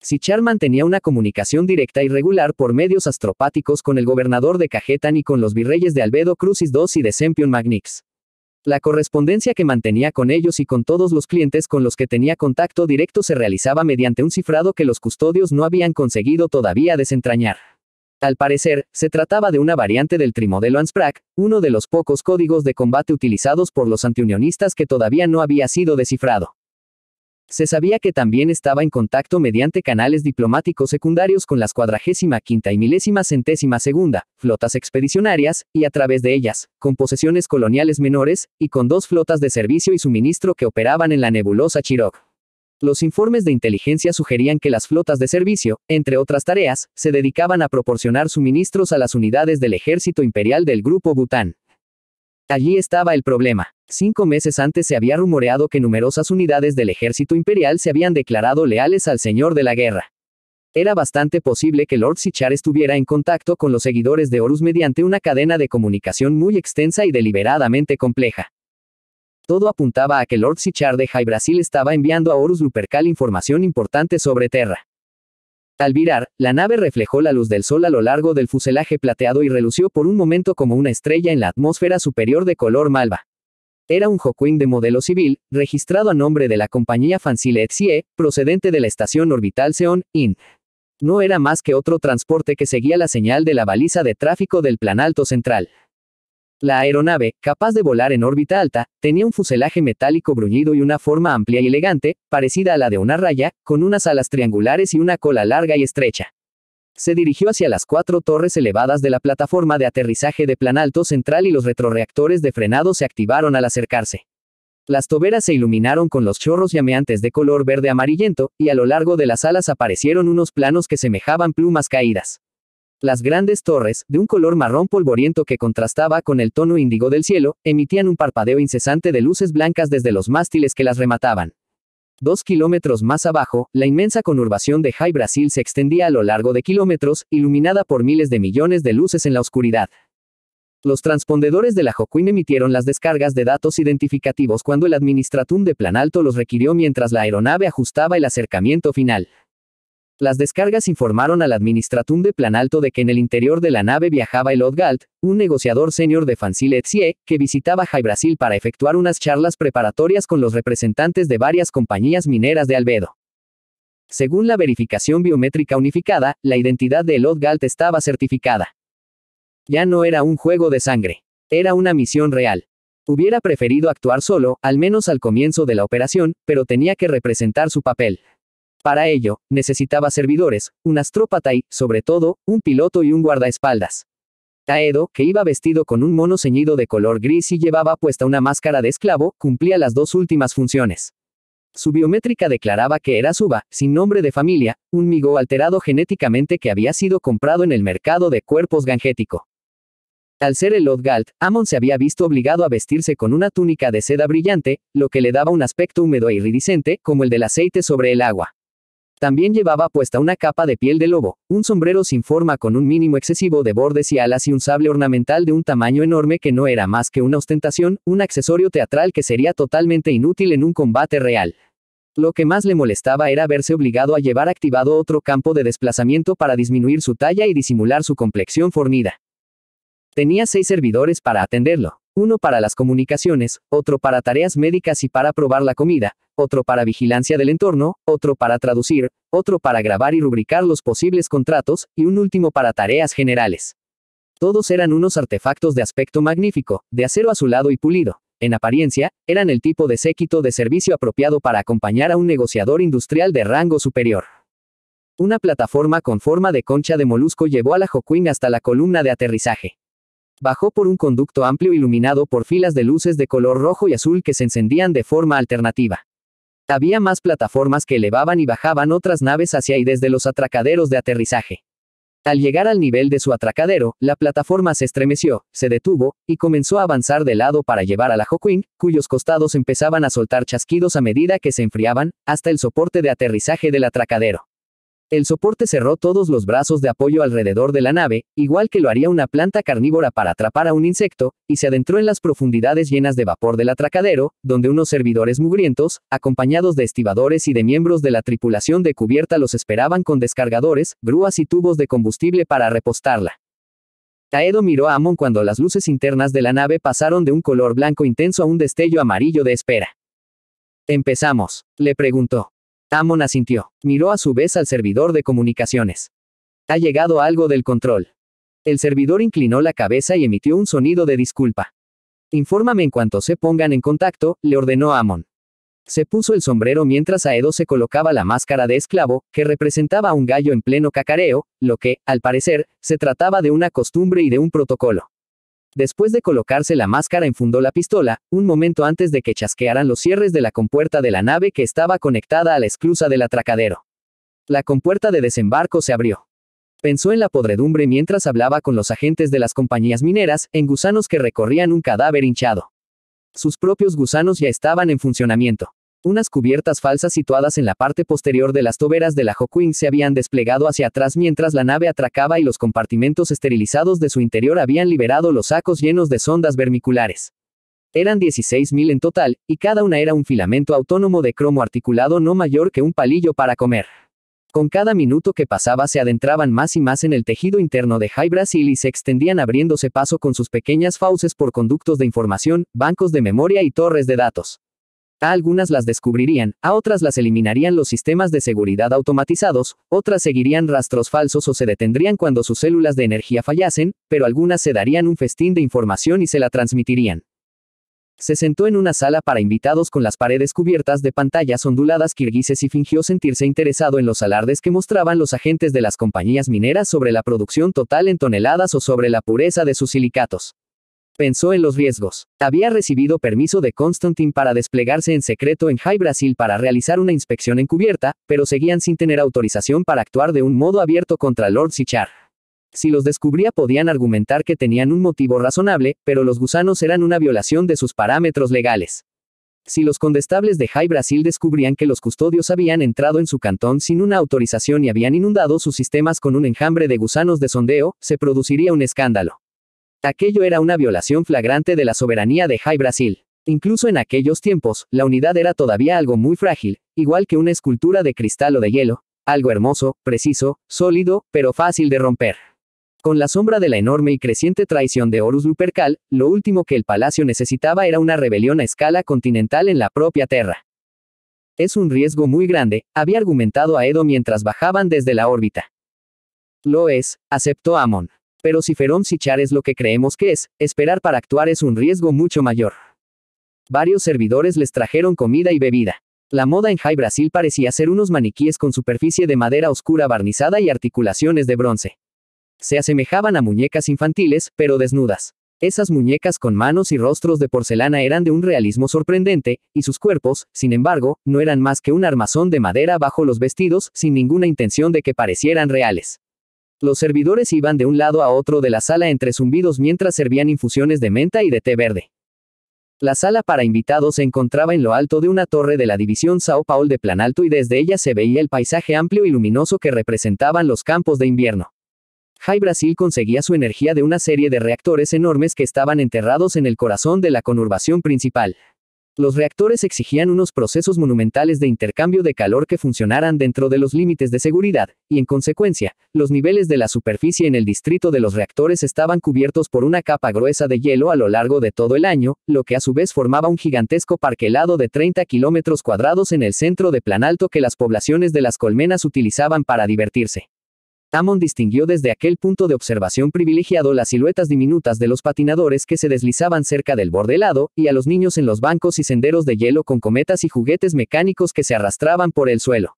Sichar mantenía una comunicación directa y regular por medios astropáticos con el gobernador de Cajetan y con los virreyes de Albedo Crucis II y de Sempion Magnix. La correspondencia que mantenía con ellos y con todos los clientes con los que tenía contacto directo se realizaba mediante un cifrado que los custodios no habían conseguido todavía desentrañar. Al parecer, se trataba de una variante del trimodelo ANSPRAC, uno de los pocos códigos de combate utilizados por los antiunionistas que todavía no había sido descifrado. Se sabía que también estaba en contacto mediante canales diplomáticos secundarios con las cuadragésima y milésima centésima segunda flotas expedicionarias, y a través de ellas, con posesiones coloniales menores, y con dos flotas de servicio y suministro que operaban en la nebulosa Chirog. Los informes de inteligencia sugerían que las flotas de servicio, entre otras tareas, se dedicaban a proporcionar suministros a las unidades del ejército imperial del Grupo Bután. Allí estaba el problema. Cinco meses antes se había rumoreado que numerosas unidades del ejército imperial se habían declarado leales al señor de la guerra. Era bastante posible que Lord Sichar estuviera en contacto con los seguidores de Horus mediante una cadena de comunicación muy extensa y deliberadamente compleja. Todo apuntaba a que Lord Sichar de High Brasil estaba enviando a Horus Lupercal información importante sobre Terra. Al virar, la nave reflejó la luz del sol a lo largo del fuselaje plateado y relució por un momento como una estrella en la atmósfera superior de color malva. Era un Hawkwing de modelo civil, registrado a nombre de la compañía Fancile Etsie, procedente de la estación orbital Seon, IN. No era más que otro transporte que seguía la señal de la baliza de tráfico del Planalto Central. La aeronave, capaz de volar en órbita alta, tenía un fuselaje metálico bruñido y una forma amplia y elegante, parecida a la de una raya, con unas alas triangulares y una cola larga y estrecha. Se dirigió hacia las cuatro torres elevadas de la plataforma de aterrizaje de plan alto Central y los retroreactores de frenado se activaron al acercarse. Las toberas se iluminaron con los chorros llameantes de color verde amarillento, y a lo largo de las alas aparecieron unos planos que semejaban plumas caídas. Las grandes torres, de un color marrón polvoriento que contrastaba con el tono índigo del cielo, emitían un parpadeo incesante de luces blancas desde los mástiles que las remataban. Dos kilómetros más abajo, la inmensa conurbación de High Brasil se extendía a lo largo de kilómetros, iluminada por miles de millones de luces en la oscuridad. Los transpondedores de la Joaquín emitieron las descargas de datos identificativos cuando el Administratum de Planalto los requirió mientras la aeronave ajustaba el acercamiento final. Las descargas informaron al Administratum de Planalto de que en el interior de la nave viajaba el Galt, un negociador senior de Fancy que visitaba Jai Brasil para efectuar unas charlas preparatorias con los representantes de varias compañías mineras de Albedo. Según la verificación biométrica unificada, la identidad de el Galt estaba certificada. Ya no era un juego de sangre. Era una misión real. Hubiera preferido actuar solo, al menos al comienzo de la operación, pero tenía que representar su papel. Para ello, necesitaba servidores, un astrópata y, sobre todo, un piloto y un guardaespaldas. Taedo, que iba vestido con un mono ceñido de color gris y llevaba puesta una máscara de esclavo, cumplía las dos últimas funciones. Su biométrica declaraba que era Suba, sin nombre de familia, un migo alterado genéticamente que había sido comprado en el mercado de cuerpos gangético. Al ser el Lodgalt, Amon se había visto obligado a vestirse con una túnica de seda brillante, lo que le daba un aspecto húmedo e iridiscente, como el del aceite sobre el agua. También llevaba puesta una capa de piel de lobo, un sombrero sin forma con un mínimo excesivo de bordes y alas y un sable ornamental de un tamaño enorme que no era más que una ostentación, un accesorio teatral que sería totalmente inútil en un combate real. Lo que más le molestaba era verse obligado a llevar activado otro campo de desplazamiento para disminuir su talla y disimular su complexión fornida. Tenía seis servidores para atenderlo. Uno para las comunicaciones, otro para tareas médicas y para probar la comida, otro para vigilancia del entorno, otro para traducir, otro para grabar y rubricar los posibles contratos, y un último para tareas generales. Todos eran unos artefactos de aspecto magnífico, de acero azulado y pulido. En apariencia, eran el tipo de séquito de servicio apropiado para acompañar a un negociador industrial de rango superior. Una plataforma con forma de concha de molusco llevó a la Joaquín hasta la columna de aterrizaje. Bajó por un conducto amplio iluminado por filas de luces de color rojo y azul que se encendían de forma alternativa. Había más plataformas que elevaban y bajaban otras naves hacia y desde los atracaderos de aterrizaje. Al llegar al nivel de su atracadero, la plataforma se estremeció, se detuvo, y comenzó a avanzar de lado para llevar a la Hawkwing, cuyos costados empezaban a soltar chasquidos a medida que se enfriaban, hasta el soporte de aterrizaje del atracadero. El soporte cerró todos los brazos de apoyo alrededor de la nave, igual que lo haría una planta carnívora para atrapar a un insecto, y se adentró en las profundidades llenas de vapor del atracadero, donde unos servidores mugrientos, acompañados de estibadores y de miembros de la tripulación de cubierta los esperaban con descargadores, grúas y tubos de combustible para repostarla. Taedo miró a Amon cuando las luces internas de la nave pasaron de un color blanco intenso a un destello amarillo de espera. ¿Empezamos? le preguntó. Amon asintió. Miró a su vez al servidor de comunicaciones. Ha llegado algo del control. El servidor inclinó la cabeza y emitió un sonido de disculpa. Infórmame en cuanto se pongan en contacto, le ordenó Amon. Se puso el sombrero mientras a Edo se colocaba la máscara de esclavo, que representaba a un gallo en pleno cacareo, lo que, al parecer, se trataba de una costumbre y de un protocolo. Después de colocarse la máscara enfundó la pistola, un momento antes de que chasquearan los cierres de la compuerta de la nave que estaba conectada a la esclusa del atracadero. La compuerta de desembarco se abrió. Pensó en la podredumbre mientras hablaba con los agentes de las compañías mineras, en gusanos que recorrían un cadáver hinchado. Sus propios gusanos ya estaban en funcionamiento. Unas cubiertas falsas situadas en la parte posterior de las toberas de la Hawkwing se habían desplegado hacia atrás mientras la nave atracaba y los compartimentos esterilizados de su interior habían liberado los sacos llenos de sondas vermiculares. Eran 16.000 en total, y cada una era un filamento autónomo de cromo articulado no mayor que un palillo para comer. Con cada minuto que pasaba se adentraban más y más en el tejido interno de High Brasil y se extendían abriéndose paso con sus pequeñas fauces por conductos de información, bancos de memoria y torres de datos. A algunas las descubrirían, a otras las eliminarían los sistemas de seguridad automatizados, otras seguirían rastros falsos o se detendrían cuando sus células de energía fallasen, pero algunas se darían un festín de información y se la transmitirían. Se sentó en una sala para invitados con las paredes cubiertas de pantallas onduladas kirguises y fingió sentirse interesado en los alardes que mostraban los agentes de las compañías mineras sobre la producción total en toneladas o sobre la pureza de sus silicatos. Pensó en los riesgos. Había recibido permiso de Constantin para desplegarse en secreto en High Brasil para realizar una inspección encubierta, pero seguían sin tener autorización para actuar de un modo abierto contra Lord Sichar. Si los descubría podían argumentar que tenían un motivo razonable, pero los gusanos eran una violación de sus parámetros legales. Si los condestables de High Brasil descubrían que los custodios habían entrado en su cantón sin una autorización y habían inundado sus sistemas con un enjambre de gusanos de sondeo, se produciría un escándalo. Aquello era una violación flagrante de la soberanía de High Brasil. Incluso en aquellos tiempos, la unidad era todavía algo muy frágil, igual que una escultura de cristal o de hielo, algo hermoso, preciso, sólido, pero fácil de romper. Con la sombra de la enorme y creciente traición de Horus Lupercal, lo último que el palacio necesitaba era una rebelión a escala continental en la propia Terra. Es un riesgo muy grande, había argumentado a Edo mientras bajaban desde la órbita. Lo es, aceptó Amon. Pero si Ferón Sichar es lo que creemos que es, esperar para actuar es un riesgo mucho mayor. Varios servidores les trajeron comida y bebida. La moda en High Brasil parecía ser unos maniquíes con superficie de madera oscura barnizada y articulaciones de bronce. Se asemejaban a muñecas infantiles, pero desnudas. Esas muñecas con manos y rostros de porcelana eran de un realismo sorprendente, y sus cuerpos, sin embargo, no eran más que un armazón de madera bajo los vestidos, sin ninguna intención de que parecieran reales. Los servidores iban de un lado a otro de la sala entre zumbidos mientras servían infusiones de menta y de té verde. La sala para invitados se encontraba en lo alto de una torre de la división Sao Paulo de Planalto y desde ella se veía el paisaje amplio y luminoso que representaban los campos de invierno. High Brasil conseguía su energía de una serie de reactores enormes que estaban enterrados en el corazón de la conurbación principal. Los reactores exigían unos procesos monumentales de intercambio de calor que funcionaran dentro de los límites de seguridad, y en consecuencia, los niveles de la superficie en el distrito de los reactores estaban cubiertos por una capa gruesa de hielo a lo largo de todo el año, lo que a su vez formaba un gigantesco parque helado de 30 kilómetros cuadrados en el centro de Planalto que las poblaciones de las colmenas utilizaban para divertirse. Amon distinguió desde aquel punto de observación privilegiado las siluetas diminutas de los patinadores que se deslizaban cerca del borde y a los niños en los bancos y senderos de hielo con cometas y juguetes mecánicos que se arrastraban por el suelo.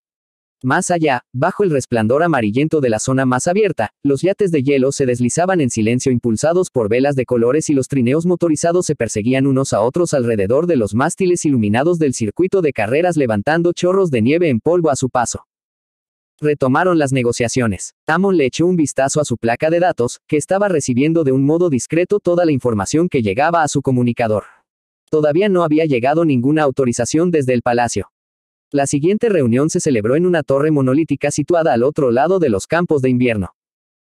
Más allá, bajo el resplandor amarillento de la zona más abierta, los yates de hielo se deslizaban en silencio impulsados por velas de colores y los trineos motorizados se perseguían unos a otros alrededor de los mástiles iluminados del circuito de carreras levantando chorros de nieve en polvo a su paso. Retomaron las negociaciones. Tamon le echó un vistazo a su placa de datos, que estaba recibiendo de un modo discreto toda la información que llegaba a su comunicador. Todavía no había llegado ninguna autorización desde el palacio. La siguiente reunión se celebró en una torre monolítica situada al otro lado de los campos de invierno.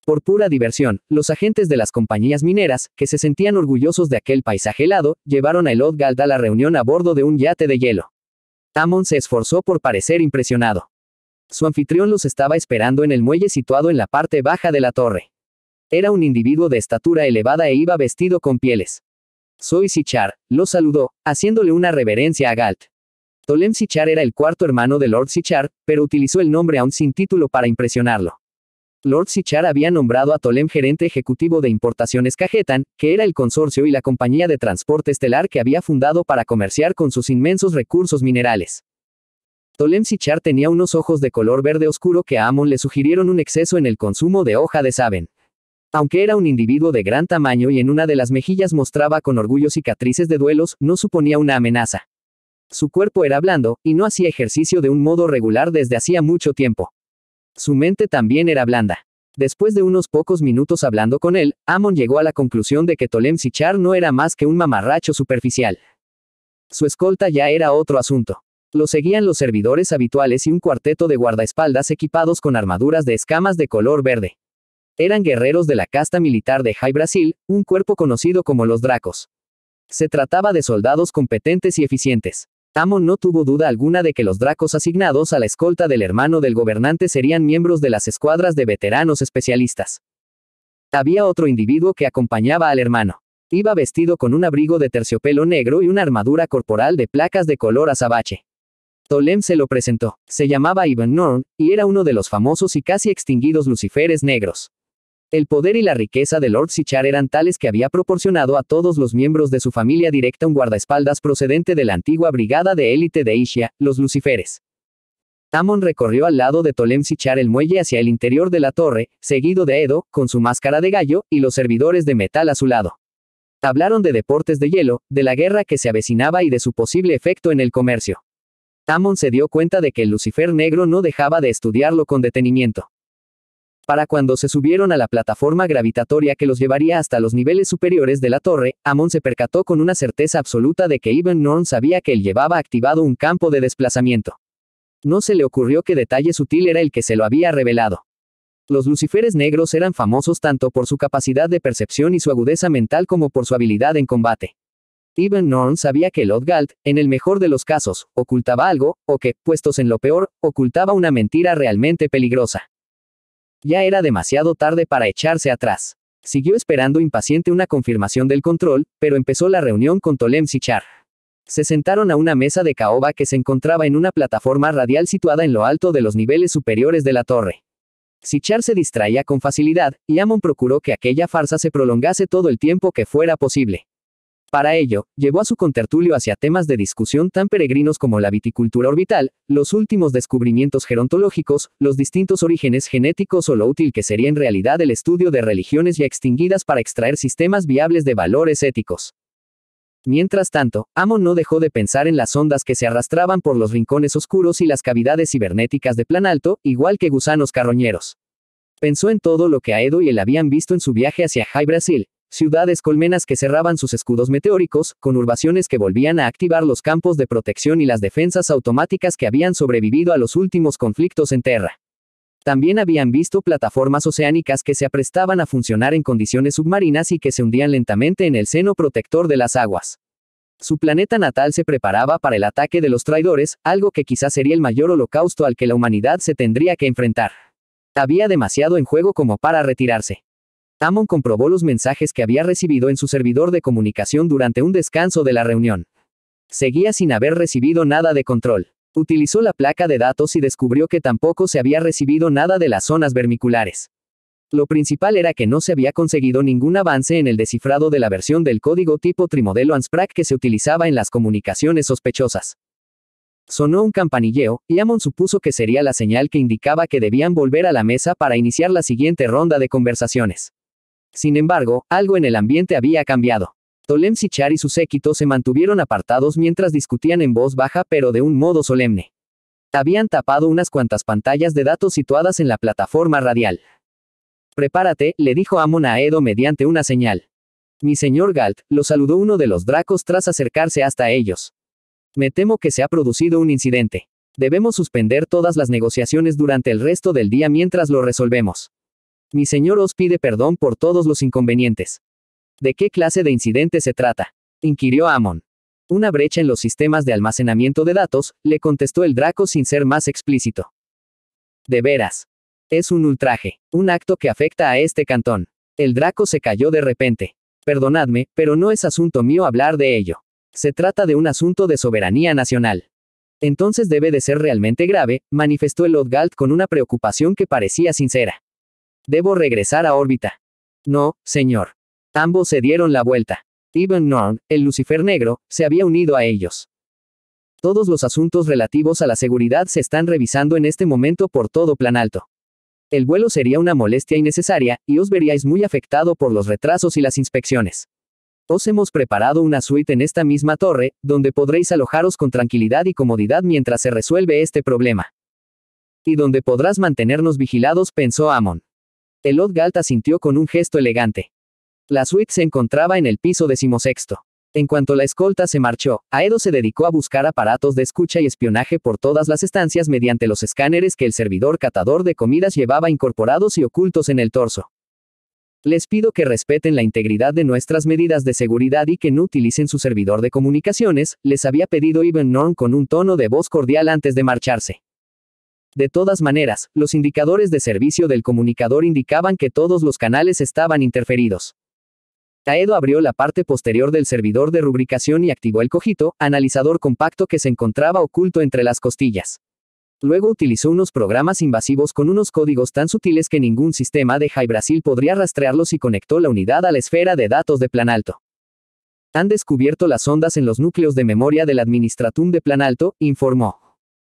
Por pura diversión, los agentes de las compañías mineras, que se sentían orgullosos de aquel paisaje helado, llevaron a Elod a la reunión a bordo de un yate de hielo. Tamon se esforzó por parecer impresionado. Su anfitrión los estaba esperando en el muelle situado en la parte baja de la torre. Era un individuo de estatura elevada e iba vestido con pieles. Soy Sichar, lo saludó, haciéndole una reverencia a Galt. Tolem Sichar era el cuarto hermano de Lord Sichar, pero utilizó el nombre aún sin título para impresionarlo. Lord Sichar había nombrado a Tolem gerente ejecutivo de importaciones Cajetan, que era el consorcio y la compañía de transporte estelar que había fundado para comerciar con sus inmensos recursos minerales. Tolem Sichar tenía unos ojos de color verde oscuro que a Amon le sugirieron un exceso en el consumo de hoja de saben. Aunque era un individuo de gran tamaño y en una de las mejillas mostraba con orgullo cicatrices de duelos, no suponía una amenaza. Su cuerpo era blando, y no hacía ejercicio de un modo regular desde hacía mucho tiempo. Su mente también era blanda. Después de unos pocos minutos hablando con él, Amon llegó a la conclusión de que Tolem Sichar no era más que un mamarracho superficial. Su escolta ya era otro asunto. Lo seguían los servidores habituales y un cuarteto de guardaespaldas equipados con armaduras de escamas de color verde. Eran guerreros de la casta militar de High Brasil, un cuerpo conocido como los Dracos. Se trataba de soldados competentes y eficientes. Amon no tuvo duda alguna de que los Dracos asignados a la escolta del hermano del gobernante serían miembros de las escuadras de veteranos especialistas. Había otro individuo que acompañaba al hermano. Iba vestido con un abrigo de terciopelo negro y una armadura corporal de placas de color azabache. Tolem se lo presentó. Se llamaba Ivan Norn, y era uno de los famosos y casi extinguidos luciferes negros. El poder y la riqueza de Lord Sichar eran tales que había proporcionado a todos los miembros de su familia directa un guardaespaldas procedente de la antigua brigada de élite de Ishia, los luciferes. Amon recorrió al lado de Tolem Sichar el muelle hacia el interior de la torre, seguido de Edo, con su máscara de gallo, y los servidores de metal a su lado. Hablaron de deportes de hielo, de la guerra que se avecinaba y de su posible efecto en el comercio. Amon se dio cuenta de que el Lucifer negro no dejaba de estudiarlo con detenimiento. Para cuando se subieron a la plataforma gravitatoria que los llevaría hasta los niveles superiores de la torre, Amon se percató con una certeza absoluta de que Ivan Norn sabía que él llevaba activado un campo de desplazamiento. No se le ocurrió que detalle sutil era el que se lo había revelado. Los luciferes negros eran famosos tanto por su capacidad de percepción y su agudeza mental como por su habilidad en combate. Even Norn sabía que Lodgalt, en el mejor de los casos, ocultaba algo, o que, puestos en lo peor, ocultaba una mentira realmente peligrosa. Ya era demasiado tarde para echarse atrás. Siguió esperando impaciente una confirmación del control, pero empezó la reunión con Tolem Sichar. Se sentaron a una mesa de caoba que se encontraba en una plataforma radial situada en lo alto de los niveles superiores de la torre. Sichar se distraía con facilidad, y Amon procuró que aquella farsa se prolongase todo el tiempo que fuera posible. Para ello, llevó a su contertulio hacia temas de discusión tan peregrinos como la viticultura orbital, los últimos descubrimientos gerontológicos, los distintos orígenes genéticos o lo útil que sería en realidad el estudio de religiones ya extinguidas para extraer sistemas viables de valores éticos. Mientras tanto, Amon no dejó de pensar en las ondas que se arrastraban por los rincones oscuros y las cavidades cibernéticas de plan alto, igual que gusanos carroñeros. Pensó en todo lo que a Edo y él habían visto en su viaje hacia High Brasil, Ciudades colmenas que cerraban sus escudos meteóricos, conurbaciones que volvían a activar los campos de protección y las defensas automáticas que habían sobrevivido a los últimos conflictos en Terra. También habían visto plataformas oceánicas que se aprestaban a funcionar en condiciones submarinas y que se hundían lentamente en el seno protector de las aguas. Su planeta natal se preparaba para el ataque de los traidores, algo que quizás sería el mayor holocausto al que la humanidad se tendría que enfrentar. Había demasiado en juego como para retirarse. Amon comprobó los mensajes que había recibido en su servidor de comunicación durante un descanso de la reunión. Seguía sin haber recibido nada de control. Utilizó la placa de datos y descubrió que tampoco se había recibido nada de las zonas vermiculares. Lo principal era que no se había conseguido ningún avance en el descifrado de la versión del código tipo trimodelo ANSPRAC que se utilizaba en las comunicaciones sospechosas. Sonó un campanilleo, y Amon supuso que sería la señal que indicaba que debían volver a la mesa para iniciar la siguiente ronda de conversaciones. Sin embargo, algo en el ambiente había cambiado. Tolem Sichar y su séquito se mantuvieron apartados mientras discutían en voz baja pero de un modo solemne. Habían tapado unas cuantas pantallas de datos situadas en la plataforma radial. Prepárate, le dijo Amon a Edo mediante una señal. Mi señor Galt, lo saludó uno de los dracos tras acercarse hasta ellos. Me temo que se ha producido un incidente. Debemos suspender todas las negociaciones durante el resto del día mientras lo resolvemos. Mi señor os pide perdón por todos los inconvenientes. ¿De qué clase de incidente se trata? inquirió Amon. Una brecha en los sistemas de almacenamiento de datos, le contestó el Draco sin ser más explícito. De veras. Es un ultraje, un acto que afecta a este cantón. El Draco se cayó de repente. Perdonadme, pero no es asunto mío hablar de ello. Se trata de un asunto de soberanía nacional. Entonces debe de ser realmente grave, manifestó el Odgalt con una preocupación que parecía sincera. Debo regresar a órbita. No, señor. Ambos se dieron la vuelta. Even Norn, el Lucifer Negro, se había unido a ellos. Todos los asuntos relativos a la seguridad se están revisando en este momento por todo Plan Alto. El vuelo sería una molestia innecesaria, y os veríais muy afectado por los retrasos y las inspecciones. Os hemos preparado una suite en esta misma torre, donde podréis alojaros con tranquilidad y comodidad mientras se resuelve este problema. Y donde podrás mantenernos vigilados, pensó Amon. Elod Galt asintió con un gesto elegante. La suite se encontraba en el piso decimosexto. En cuanto la escolta se marchó, Aedo se dedicó a buscar aparatos de escucha y espionaje por todas las estancias mediante los escáneres que el servidor catador de comidas llevaba incorporados y ocultos en el torso. Les pido que respeten la integridad de nuestras medidas de seguridad y que no utilicen su servidor de comunicaciones, les había pedido Ivan Norm con un tono de voz cordial antes de marcharse. De todas maneras, los indicadores de servicio del comunicador indicaban que todos los canales estaban interferidos. Taedo abrió la parte posterior del servidor de rubricación y activó el cojito, analizador compacto que se encontraba oculto entre las costillas. Luego utilizó unos programas invasivos con unos códigos tan sutiles que ningún sistema de High Brasil podría rastrearlos y conectó la unidad a la esfera de datos de Planalto. Han descubierto las ondas en los núcleos de memoria del Administratum de Planalto, informó.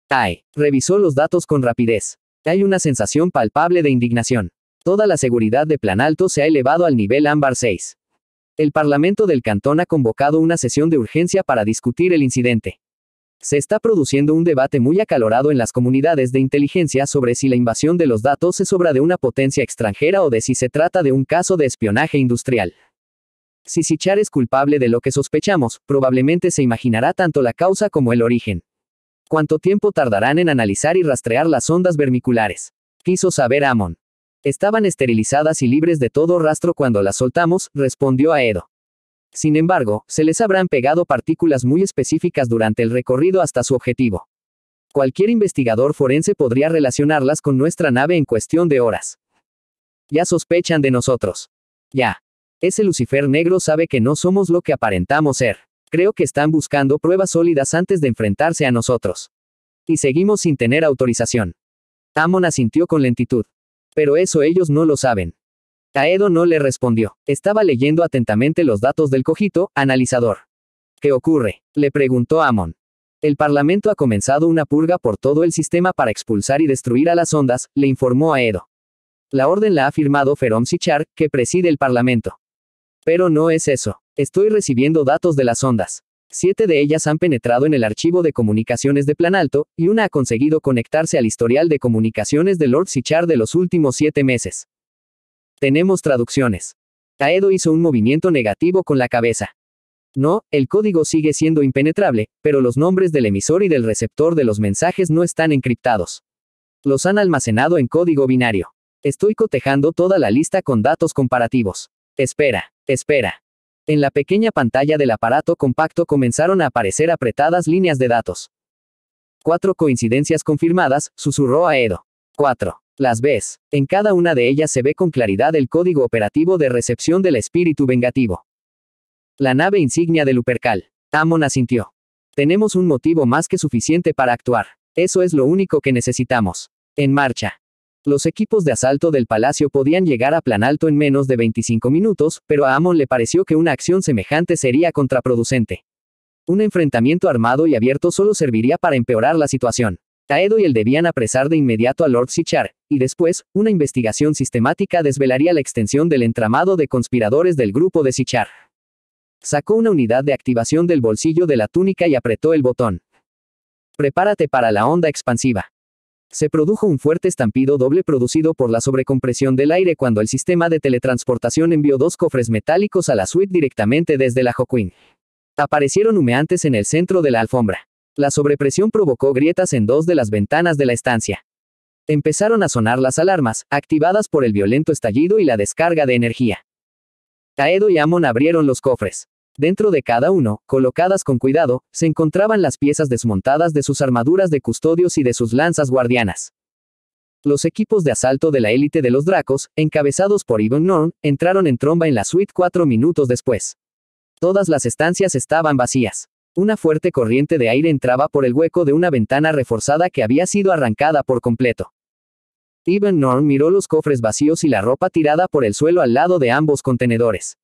TAE revisó los datos con rapidez. Hay una sensación palpable de indignación. Toda la seguridad de Planalto se ha elevado al nivel ámbar 6. El Parlamento del Cantón ha convocado una sesión de urgencia para discutir el incidente. Se está produciendo un debate muy acalorado en las comunidades de inteligencia sobre si la invasión de los datos es obra de una potencia extranjera o de si se trata de un caso de espionaje industrial. Si Sichar es culpable de lo que sospechamos, probablemente se imaginará tanto la causa como el origen. ¿Cuánto tiempo tardarán en analizar y rastrear las ondas vermiculares? Quiso saber Amon. Estaban esterilizadas y libres de todo rastro cuando las soltamos, respondió a Edo. Sin embargo, se les habrán pegado partículas muy específicas durante el recorrido hasta su objetivo. Cualquier investigador forense podría relacionarlas con nuestra nave en cuestión de horas. Ya sospechan de nosotros. Ya. Ese Lucifer negro sabe que no somos lo que aparentamos ser. Creo que están buscando pruebas sólidas antes de enfrentarse a nosotros. Y seguimos sin tener autorización. Amon asintió con lentitud. Pero eso ellos no lo saben. Aedo no le respondió. Estaba leyendo atentamente los datos del cojito, analizador. ¿Qué ocurre? Le preguntó Amon. El Parlamento ha comenzado una purga por todo el sistema para expulsar y destruir a las ondas, le informó a Edo. La orden la ha firmado Ferom Sichar, que preside el Parlamento. Pero no es eso. Estoy recibiendo datos de las ondas. Siete de ellas han penetrado en el archivo de comunicaciones de Planalto, y una ha conseguido conectarse al historial de comunicaciones de Lord Sichar de los últimos siete meses. Tenemos traducciones. Taedo hizo un movimiento negativo con la cabeza. No, el código sigue siendo impenetrable, pero los nombres del emisor y del receptor de los mensajes no están encriptados. Los han almacenado en código binario. Estoy cotejando toda la lista con datos comparativos. Espera, espera. En la pequeña pantalla del aparato compacto comenzaron a aparecer apretadas líneas de datos. Cuatro coincidencias confirmadas, susurró a Edo. Cuatro. Las ves. En cada una de ellas se ve con claridad el código operativo de recepción del espíritu vengativo. La nave insignia del Lupercal. Amon asintió. Tenemos un motivo más que suficiente para actuar. Eso es lo único que necesitamos. En marcha. Los equipos de asalto del palacio podían llegar a Planalto en menos de 25 minutos, pero a Amon le pareció que una acción semejante sería contraproducente. Un enfrentamiento armado y abierto solo serviría para empeorar la situación. Taedo y él debían apresar de inmediato a Lord Sichar, y después, una investigación sistemática desvelaría la extensión del entramado de conspiradores del grupo de Sichar. Sacó una unidad de activación del bolsillo de la túnica y apretó el botón. Prepárate para la onda expansiva. Se produjo un fuerte estampido doble producido por la sobrecompresión del aire cuando el sistema de teletransportación envió dos cofres metálicos a la suite directamente desde la Joaquín. Aparecieron humeantes en el centro de la alfombra. La sobrepresión provocó grietas en dos de las ventanas de la estancia. Empezaron a sonar las alarmas, activadas por el violento estallido y la descarga de energía. Taedo y Amon abrieron los cofres. Dentro de cada uno, colocadas con cuidado, se encontraban las piezas desmontadas de sus armaduras de custodios y de sus lanzas guardianas. Los equipos de asalto de la élite de los Dracos, encabezados por Ivan Norn, entraron en tromba en la suite cuatro minutos después. Todas las estancias estaban vacías. Una fuerte corriente de aire entraba por el hueco de una ventana reforzada que había sido arrancada por completo. Ivan Norn miró los cofres vacíos y la ropa tirada por el suelo al lado de ambos contenedores.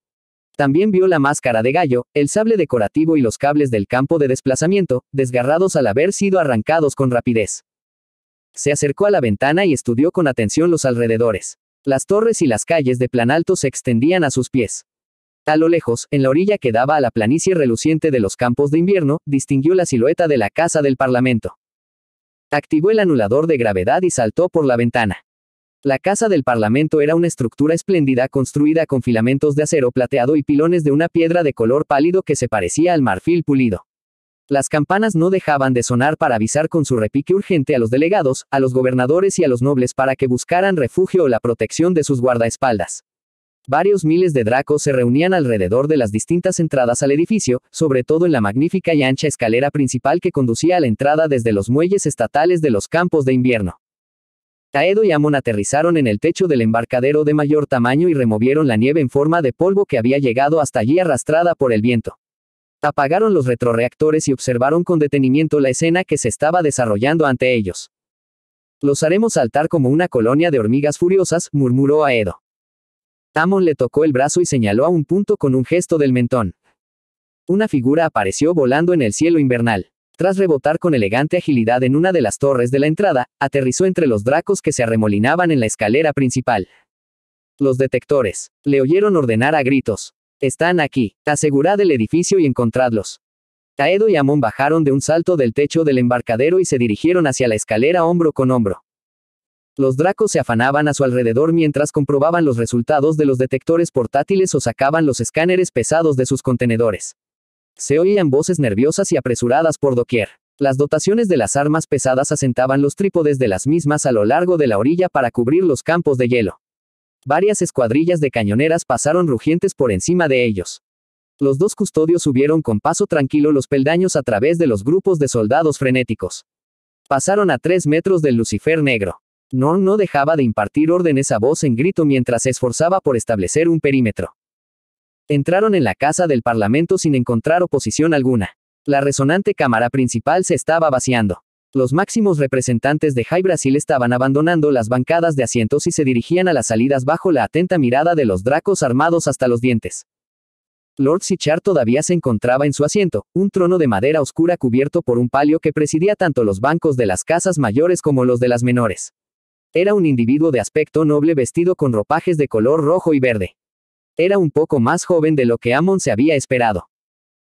También vio la máscara de gallo, el sable decorativo y los cables del campo de desplazamiento, desgarrados al haber sido arrancados con rapidez. Se acercó a la ventana y estudió con atención los alrededores. Las torres y las calles de plan alto se extendían a sus pies. A lo lejos, en la orilla que daba a la planicie reluciente de los campos de invierno, distinguió la silueta de la casa del Parlamento. Activó el anulador de gravedad y saltó por la ventana. La Casa del Parlamento era una estructura espléndida construida con filamentos de acero plateado y pilones de una piedra de color pálido que se parecía al marfil pulido. Las campanas no dejaban de sonar para avisar con su repique urgente a los delegados, a los gobernadores y a los nobles para que buscaran refugio o la protección de sus guardaespaldas. Varios miles de dracos se reunían alrededor de las distintas entradas al edificio, sobre todo en la magnífica y ancha escalera principal que conducía a la entrada desde los muelles estatales de los campos de invierno. Aedo y Amon aterrizaron en el techo del embarcadero de mayor tamaño y removieron la nieve en forma de polvo que había llegado hasta allí arrastrada por el viento. Apagaron los retroreactores y observaron con detenimiento la escena que se estaba desarrollando ante ellos. Los haremos saltar como una colonia de hormigas furiosas, murmuró Aedo. Amon le tocó el brazo y señaló a un punto con un gesto del mentón. Una figura apareció volando en el cielo invernal. Tras rebotar con elegante agilidad en una de las torres de la entrada, aterrizó entre los dracos que se arremolinaban en la escalera principal. Los detectores le oyeron ordenar a gritos. Están aquí, asegurad el edificio y encontradlos. Taedo y Amon bajaron de un salto del techo del embarcadero y se dirigieron hacia la escalera hombro con hombro. Los dracos se afanaban a su alrededor mientras comprobaban los resultados de los detectores portátiles o sacaban los escáneres pesados de sus contenedores. Se oían voces nerviosas y apresuradas por doquier. Las dotaciones de las armas pesadas asentaban los trípodes de las mismas a lo largo de la orilla para cubrir los campos de hielo. Varias escuadrillas de cañoneras pasaron rugientes por encima de ellos. Los dos custodios subieron con paso tranquilo los peldaños a través de los grupos de soldados frenéticos. Pasaron a tres metros del Lucifer negro. Norm no dejaba de impartir órdenes a voz en grito mientras se esforzaba por establecer un perímetro. Entraron en la casa del Parlamento sin encontrar oposición alguna. La resonante Cámara Principal se estaba vaciando. Los máximos representantes de High Brasil estaban abandonando las bancadas de asientos y se dirigían a las salidas bajo la atenta mirada de los dracos armados hasta los dientes. Lord Sichar todavía se encontraba en su asiento, un trono de madera oscura cubierto por un palio que presidía tanto los bancos de las casas mayores como los de las menores. Era un individuo de aspecto noble vestido con ropajes de color rojo y verde. Era un poco más joven de lo que Amon se había esperado.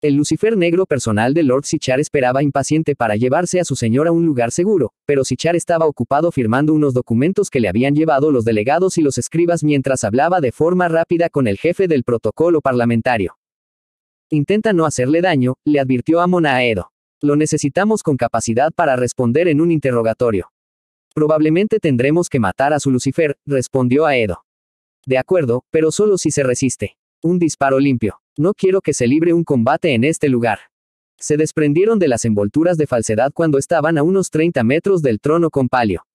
El Lucifer negro personal de Lord Sichar esperaba impaciente para llevarse a su señor a un lugar seguro, pero Sichar estaba ocupado firmando unos documentos que le habían llevado los delegados y los escribas mientras hablaba de forma rápida con el jefe del protocolo parlamentario. Intenta no hacerle daño, le advirtió Amon a Edo. Lo necesitamos con capacidad para responder en un interrogatorio. Probablemente tendremos que matar a su Lucifer, respondió a Edo. De acuerdo, pero solo si se resiste. Un disparo limpio. No quiero que se libre un combate en este lugar. Se desprendieron de las envolturas de falsedad cuando estaban a unos 30 metros del trono con palio.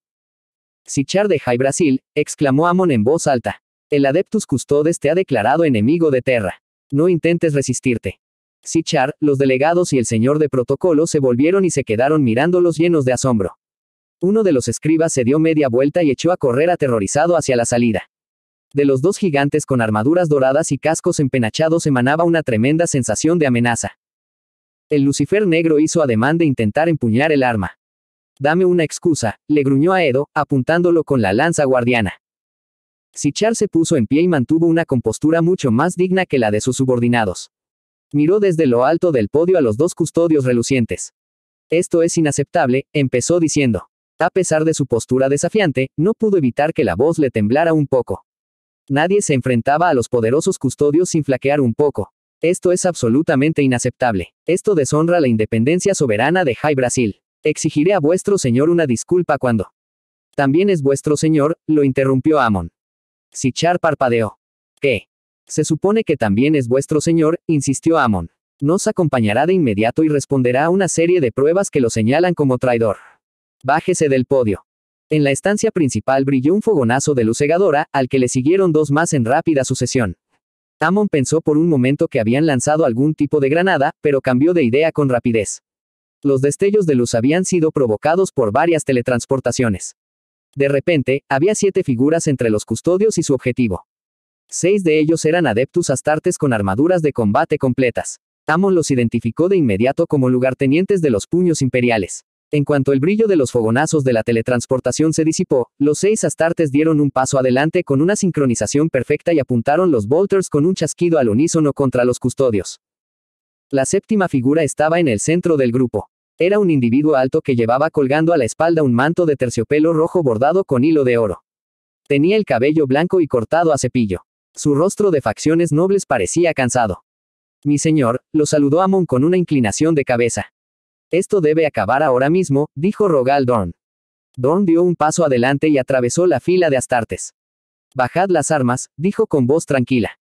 Sichar de High Brasil, exclamó Amon en voz alta. El Adeptus Custodes te ha declarado enemigo de Terra. No intentes resistirte. Sichar, los delegados y el señor de protocolo se volvieron y se quedaron mirándolos llenos de asombro. Uno de los escribas se dio media vuelta y echó a correr aterrorizado hacia la salida. De los dos gigantes con armaduras doradas y cascos empenachados emanaba una tremenda sensación de amenaza. El Lucifer negro hizo ademán de intentar empuñar el arma. Dame una excusa, le gruñó a Edo, apuntándolo con la lanza guardiana. Sichar se puso en pie y mantuvo una compostura mucho más digna que la de sus subordinados. Miró desde lo alto del podio a los dos custodios relucientes. Esto es inaceptable, empezó diciendo. A pesar de su postura desafiante, no pudo evitar que la voz le temblara un poco. Nadie se enfrentaba a los poderosos custodios sin flaquear un poco. Esto es absolutamente inaceptable. Esto deshonra la independencia soberana de High Brasil. Exigiré a vuestro señor una disculpa cuando. También es vuestro señor, lo interrumpió Amon. Sichar parpadeó. ¿Qué? Se supone que también es vuestro señor, insistió Amon. Nos acompañará de inmediato y responderá a una serie de pruebas que lo señalan como traidor. Bájese del podio. En la estancia principal brilló un fogonazo de luz cegadora, al que le siguieron dos más en rápida sucesión. Amon pensó por un momento que habían lanzado algún tipo de granada, pero cambió de idea con rapidez. Los destellos de luz habían sido provocados por varias teletransportaciones. De repente, había siete figuras entre los custodios y su objetivo. Seis de ellos eran adeptus astartes con armaduras de combate completas. Amon los identificó de inmediato como lugartenientes de los puños imperiales. En cuanto el brillo de los fogonazos de la teletransportación se disipó, los seis astartes dieron un paso adelante con una sincronización perfecta y apuntaron los bolters con un chasquido al unísono contra los custodios. La séptima figura estaba en el centro del grupo. Era un individuo alto que llevaba colgando a la espalda un manto de terciopelo rojo bordado con hilo de oro. Tenía el cabello blanco y cortado a cepillo. Su rostro de facciones nobles parecía cansado. Mi señor, lo saludó Amon con una inclinación de cabeza. Esto debe acabar ahora mismo, dijo Rogal Dorn. Dorn dio un paso adelante y atravesó la fila de Astartes. Bajad las armas, dijo con voz tranquila.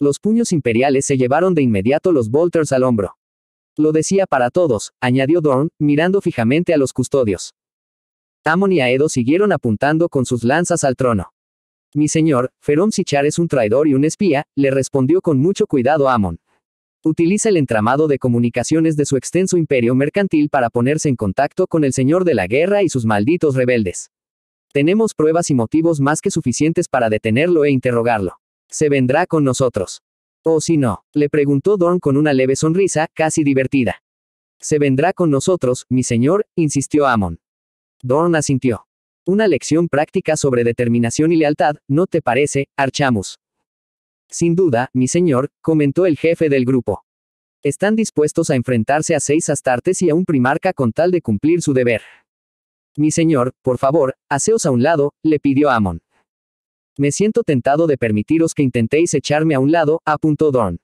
Los puños imperiales se llevaron de inmediato los bolters al hombro. Lo decía para todos, añadió Dorn, mirando fijamente a los custodios. Amon y Aedo siguieron apuntando con sus lanzas al trono. Mi señor, Ferón Sichar es un traidor y un espía, le respondió con mucho cuidado Amon utiliza el entramado de comunicaciones de su extenso imperio mercantil para ponerse en contacto con el señor de la guerra y sus malditos rebeldes. Tenemos pruebas y motivos más que suficientes para detenerlo e interrogarlo. Se vendrá con nosotros. O oh, si no, le preguntó Dorn con una leve sonrisa, casi divertida. Se vendrá con nosotros, mi señor, insistió Amon. Dorn asintió. Una lección práctica sobre determinación y lealtad, ¿no te parece, Archamus? Sin duda, mi señor, comentó el jefe del grupo. Están dispuestos a enfrentarse a seis astartes y a un primarca con tal de cumplir su deber. Mi señor, por favor, haceos a un lado, le pidió Amon. Me siento tentado de permitiros que intentéis echarme a un lado, apuntó Don.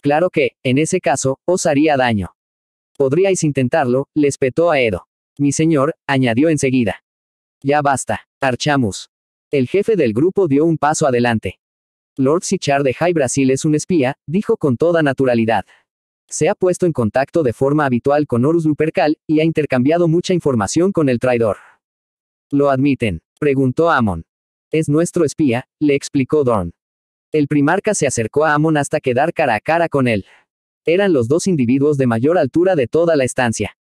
Claro que, en ese caso, os haría daño. Podríais intentarlo, le espetó a Edo. Mi señor, añadió enseguida. Ya basta, archamos. El jefe del grupo dio un paso adelante. Lord Sichar de High Brasil es un espía, dijo con toda naturalidad. Se ha puesto en contacto de forma habitual con Horus Lupercal y ha intercambiado mucha información con el traidor. ¿Lo admiten? preguntó Amon. Es nuestro espía, le explicó Dorn. El primarca se acercó a Amon hasta quedar cara a cara con él. Eran los dos individuos de mayor altura de toda la estancia.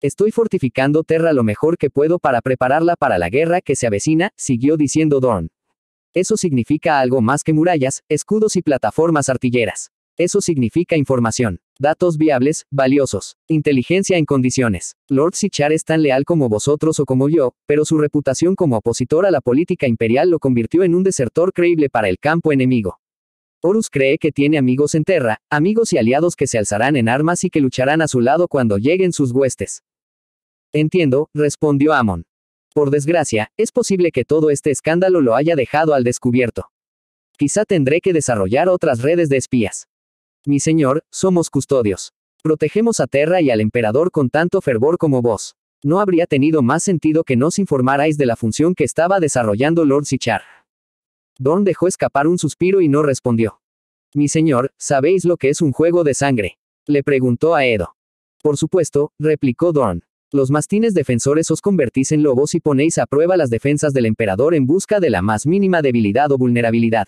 Estoy fortificando Terra lo mejor que puedo para prepararla para la guerra que se avecina, siguió diciendo Dorn. Eso significa algo más que murallas, escudos y plataformas artilleras. Eso significa información, datos viables, valiosos, inteligencia en condiciones. Lord Sichar es tan leal como vosotros o como yo, pero su reputación como opositor a la política imperial lo convirtió en un desertor creíble para el campo enemigo. Horus cree que tiene amigos en Terra, amigos y aliados que se alzarán en armas y que lucharán a su lado cuando lleguen sus huestes. Entiendo, respondió Amon. Por desgracia, es posible que todo este escándalo lo haya dejado al descubierto. Quizá tendré que desarrollar otras redes de espías. Mi señor, somos custodios. Protegemos a Terra y al emperador con tanto fervor como vos. No habría tenido más sentido que nos informarais de la función que estaba desarrollando Lord Sichar. Dorn dejó escapar un suspiro y no respondió. Mi señor, ¿sabéis lo que es un juego de sangre? Le preguntó a Edo. Por supuesto, replicó Dorn. Los mastines defensores os convertís en lobos y ponéis a prueba las defensas del emperador en busca de la más mínima debilidad o vulnerabilidad.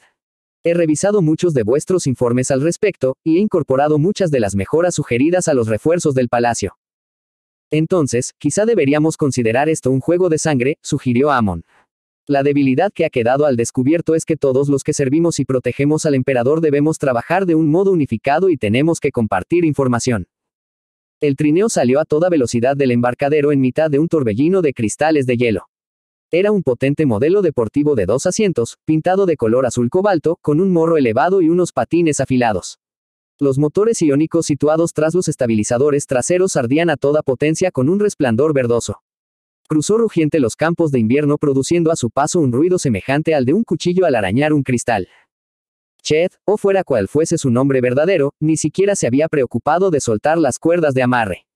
He revisado muchos de vuestros informes al respecto, y he incorporado muchas de las mejoras sugeridas a los refuerzos del palacio. Entonces, quizá deberíamos considerar esto un juego de sangre, sugirió Amon. La debilidad que ha quedado al descubierto es que todos los que servimos y protegemos al emperador debemos trabajar de un modo unificado y tenemos que compartir información. El trineo salió a toda velocidad del embarcadero en mitad de un torbellino de cristales de hielo. Era un potente modelo deportivo de dos asientos, pintado de color azul cobalto, con un morro elevado y unos patines afilados. Los motores iónicos situados tras los estabilizadores traseros ardían a toda potencia con un resplandor verdoso. Cruzó rugiente los campos de invierno produciendo a su paso un ruido semejante al de un cuchillo al arañar un cristal. Ched, o fuera cual fuese su nombre verdadero, ni siquiera se había preocupado de soltar las cuerdas de amarre.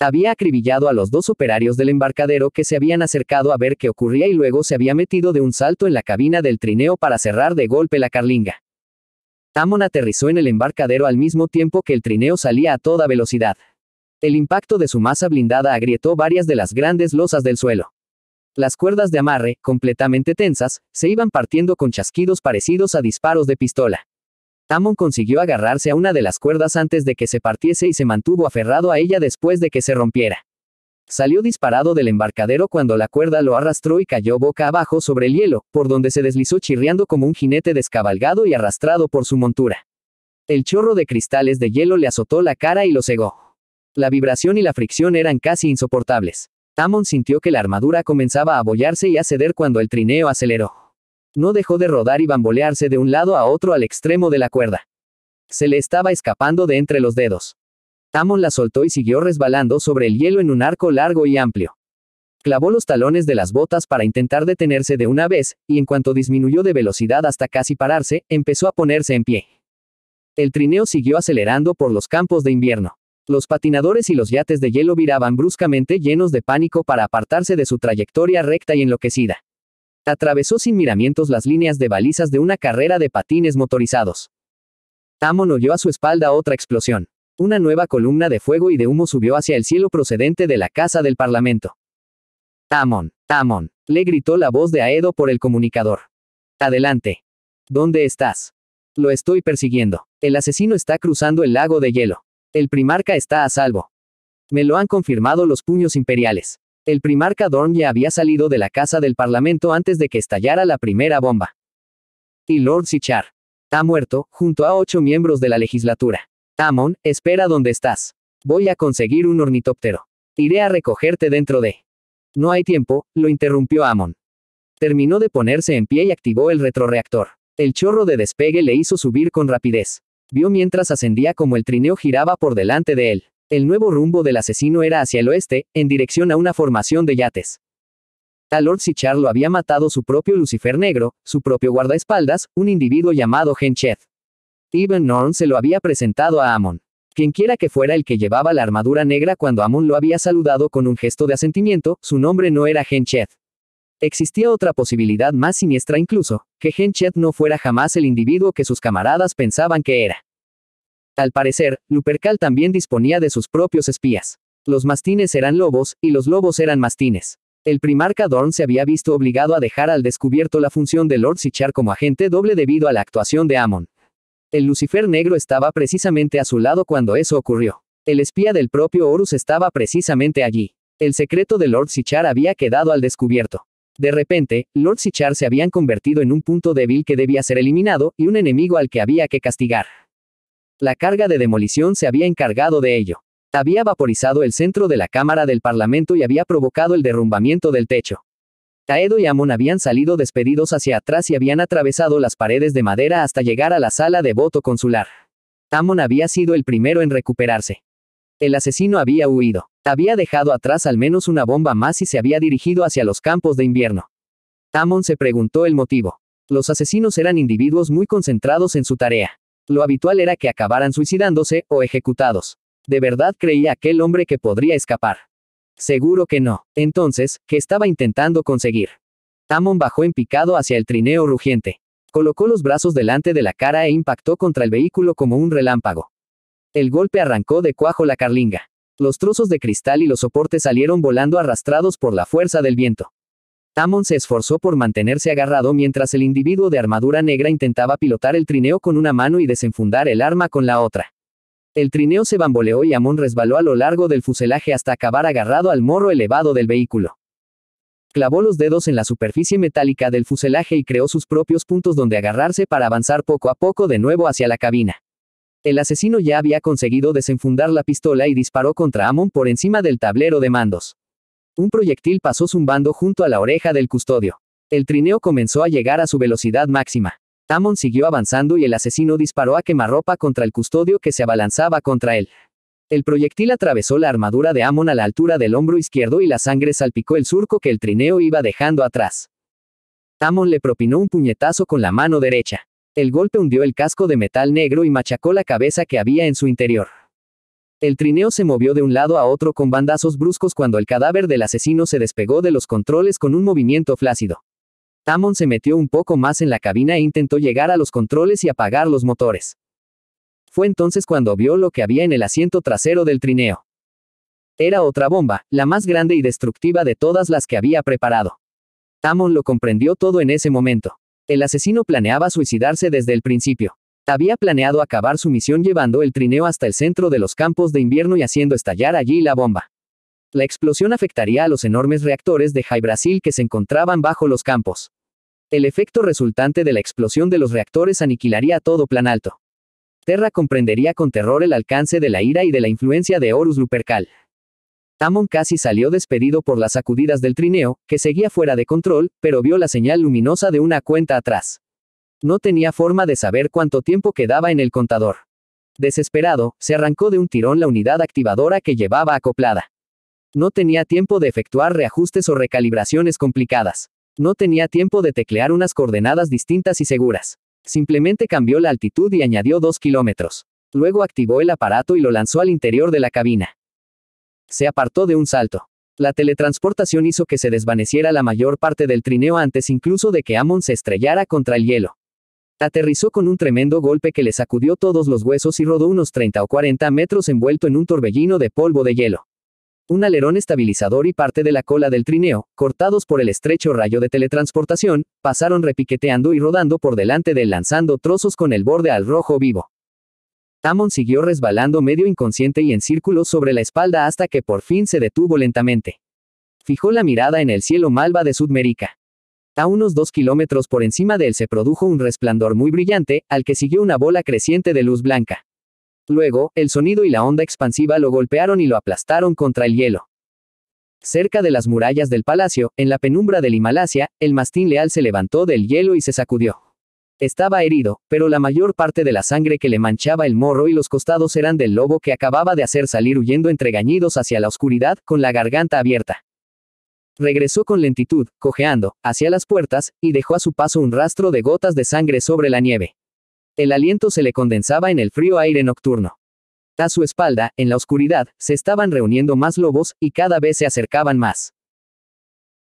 Había acribillado a los dos operarios del embarcadero que se habían acercado a ver qué ocurría y luego se había metido de un salto en la cabina del trineo para cerrar de golpe la carlinga. Amon aterrizó en el embarcadero al mismo tiempo que el trineo salía a toda velocidad. El impacto de su masa blindada agrietó varias de las grandes losas del suelo. Las cuerdas de amarre, completamente tensas, se iban partiendo con chasquidos parecidos a disparos de pistola. Amon consiguió agarrarse a una de las cuerdas antes de que se partiese y se mantuvo aferrado a ella después de que se rompiera. Salió disparado del embarcadero cuando la cuerda lo arrastró y cayó boca abajo sobre el hielo, por donde se deslizó chirriando como un jinete descabalgado y arrastrado por su montura. El chorro de cristales de hielo le azotó la cara y lo cegó. La vibración y la fricción eran casi insoportables. Amon sintió que la armadura comenzaba a abollarse y a ceder cuando el trineo aceleró. No dejó de rodar y bambolearse de un lado a otro al extremo de la cuerda. Se le estaba escapando de entre los dedos. Amon la soltó y siguió resbalando sobre el hielo en un arco largo y amplio. Clavó los talones de las botas para intentar detenerse de una vez, y en cuanto disminuyó de velocidad hasta casi pararse, empezó a ponerse en pie. El trineo siguió acelerando por los campos de invierno. Los patinadores y los yates de hielo viraban bruscamente llenos de pánico para apartarse de su trayectoria recta y enloquecida. Atravesó sin miramientos las líneas de balizas de una carrera de patines motorizados. Amon oyó a su espalda otra explosión. Una nueva columna de fuego y de humo subió hacia el cielo procedente de la casa del Parlamento. Amon, Amon, le gritó la voz de Aedo por el comunicador. Adelante. ¿Dónde estás? Lo estoy persiguiendo. El asesino está cruzando el lago de hielo. El primarca está a salvo. Me lo han confirmado los puños imperiales. El primarca Dorn ya había salido de la casa del Parlamento antes de que estallara la primera bomba. Y Lord Sichar. Ha muerto, junto a ocho miembros de la legislatura. Amon, espera donde estás. Voy a conseguir un ornitóptero. Iré a recogerte dentro de. No hay tiempo, lo interrumpió Amon. Terminó de ponerse en pie y activó el retroreactor. El chorro de despegue le hizo subir con rapidez. Vio mientras ascendía como el trineo giraba por delante de él. El nuevo rumbo del asesino era hacia el oeste, en dirección a una formación de yates. A Lord Sichar lo había matado su propio Lucifer Negro, su propio guardaespaldas, un individuo llamado Hencheth. Even Norn se lo había presentado a Amon. Quienquiera que fuera el que llevaba la armadura negra cuando Amon lo había saludado con un gesto de asentimiento, su nombre no era Hencheth. Existía otra posibilidad más siniestra incluso, que Henchet no fuera jamás el individuo que sus camaradas pensaban que era. Al parecer, Lupercal también disponía de sus propios espías. Los mastines eran lobos, y los lobos eran mastines. El primarca Dorn se había visto obligado a dejar al descubierto la función de Lord Sichar como agente doble debido a la actuación de Amon. El Lucifer negro estaba precisamente a su lado cuando eso ocurrió. El espía del propio Horus estaba precisamente allí. El secreto de Lord Sichar había quedado al descubierto. De repente, Lord Sichar se habían convertido en un punto débil que debía ser eliminado y un enemigo al que había que castigar. La carga de demolición se había encargado de ello. Había vaporizado el centro de la Cámara del Parlamento y había provocado el derrumbamiento del techo. Taedo y Amon habían salido despedidos hacia atrás y habían atravesado las paredes de madera hasta llegar a la sala de voto consular. Amon había sido el primero en recuperarse. El asesino había huido. Había dejado atrás al menos una bomba más y se había dirigido hacia los campos de invierno. Amon se preguntó el motivo. Los asesinos eran individuos muy concentrados en su tarea. Lo habitual era que acabaran suicidándose o ejecutados. ¿De verdad creía aquel hombre que podría escapar? Seguro que no. Entonces, ¿qué estaba intentando conseguir? Amon bajó en picado hacia el trineo rugiente. Colocó los brazos delante de la cara e impactó contra el vehículo como un relámpago. El golpe arrancó de cuajo la carlinga. Los trozos de cristal y los soportes salieron volando arrastrados por la fuerza del viento. Amon se esforzó por mantenerse agarrado mientras el individuo de armadura negra intentaba pilotar el trineo con una mano y desenfundar el arma con la otra. El trineo se bamboleó y Amon resbaló a lo largo del fuselaje hasta acabar agarrado al morro elevado del vehículo. Clavó los dedos en la superficie metálica del fuselaje y creó sus propios puntos donde agarrarse para avanzar poco a poco de nuevo hacia la cabina. El asesino ya había conseguido desenfundar la pistola y disparó contra Amon por encima del tablero de mandos. Un proyectil pasó zumbando junto a la oreja del custodio. El trineo comenzó a llegar a su velocidad máxima. Amon siguió avanzando y el asesino disparó a quemarropa contra el custodio que se abalanzaba contra él. El proyectil atravesó la armadura de Amon a la altura del hombro izquierdo y la sangre salpicó el surco que el trineo iba dejando atrás. Amon le propinó un puñetazo con la mano derecha. El golpe hundió el casco de metal negro y machacó la cabeza que había en su interior. El trineo se movió de un lado a otro con bandazos bruscos cuando el cadáver del asesino se despegó de los controles con un movimiento flácido. Amon se metió un poco más en la cabina e intentó llegar a los controles y apagar los motores. Fue entonces cuando vio lo que había en el asiento trasero del trineo. Era otra bomba, la más grande y destructiva de todas las que había preparado. Amon lo comprendió todo en ese momento. El asesino planeaba suicidarse desde el principio. Había planeado acabar su misión llevando el trineo hasta el centro de los campos de invierno y haciendo estallar allí la bomba. La explosión afectaría a los enormes reactores de High Brasil que se encontraban bajo los campos. El efecto resultante de la explosión de los reactores aniquilaría todo plan alto. Terra comprendería con terror el alcance de la ira y de la influencia de Horus Lupercal. Amon casi salió despedido por las sacudidas del trineo, que seguía fuera de control, pero vio la señal luminosa de una cuenta atrás. No tenía forma de saber cuánto tiempo quedaba en el contador. Desesperado, se arrancó de un tirón la unidad activadora que llevaba acoplada. No tenía tiempo de efectuar reajustes o recalibraciones complicadas. No tenía tiempo de teclear unas coordenadas distintas y seguras. Simplemente cambió la altitud y añadió dos kilómetros. Luego activó el aparato y lo lanzó al interior de la cabina. Se apartó de un salto. La teletransportación hizo que se desvaneciera la mayor parte del trineo antes incluso de que Amon se estrellara contra el hielo. Aterrizó con un tremendo golpe que le sacudió todos los huesos y rodó unos 30 o 40 metros envuelto en un torbellino de polvo de hielo. Un alerón estabilizador y parte de la cola del trineo, cortados por el estrecho rayo de teletransportación, pasaron repiqueteando y rodando por delante de él lanzando trozos con el borde al rojo vivo. Tamon siguió resbalando medio inconsciente y en círculos sobre la espalda hasta que por fin se detuvo lentamente. Fijó la mirada en el cielo malva de Sudmerica. A unos dos kilómetros por encima de él se produjo un resplandor muy brillante, al que siguió una bola creciente de luz blanca. Luego, el sonido y la onda expansiva lo golpearon y lo aplastaron contra el hielo. Cerca de las murallas del palacio, en la penumbra del Himalasia, el mastín leal se levantó del hielo y se sacudió. Estaba herido, pero la mayor parte de la sangre que le manchaba el morro y los costados eran del lobo que acababa de hacer salir huyendo entre gañidos hacia la oscuridad, con la garganta abierta. Regresó con lentitud, cojeando, hacia las puertas, y dejó a su paso un rastro de gotas de sangre sobre la nieve. El aliento se le condensaba en el frío aire nocturno. A su espalda, en la oscuridad, se estaban reuniendo más lobos, y cada vez se acercaban más.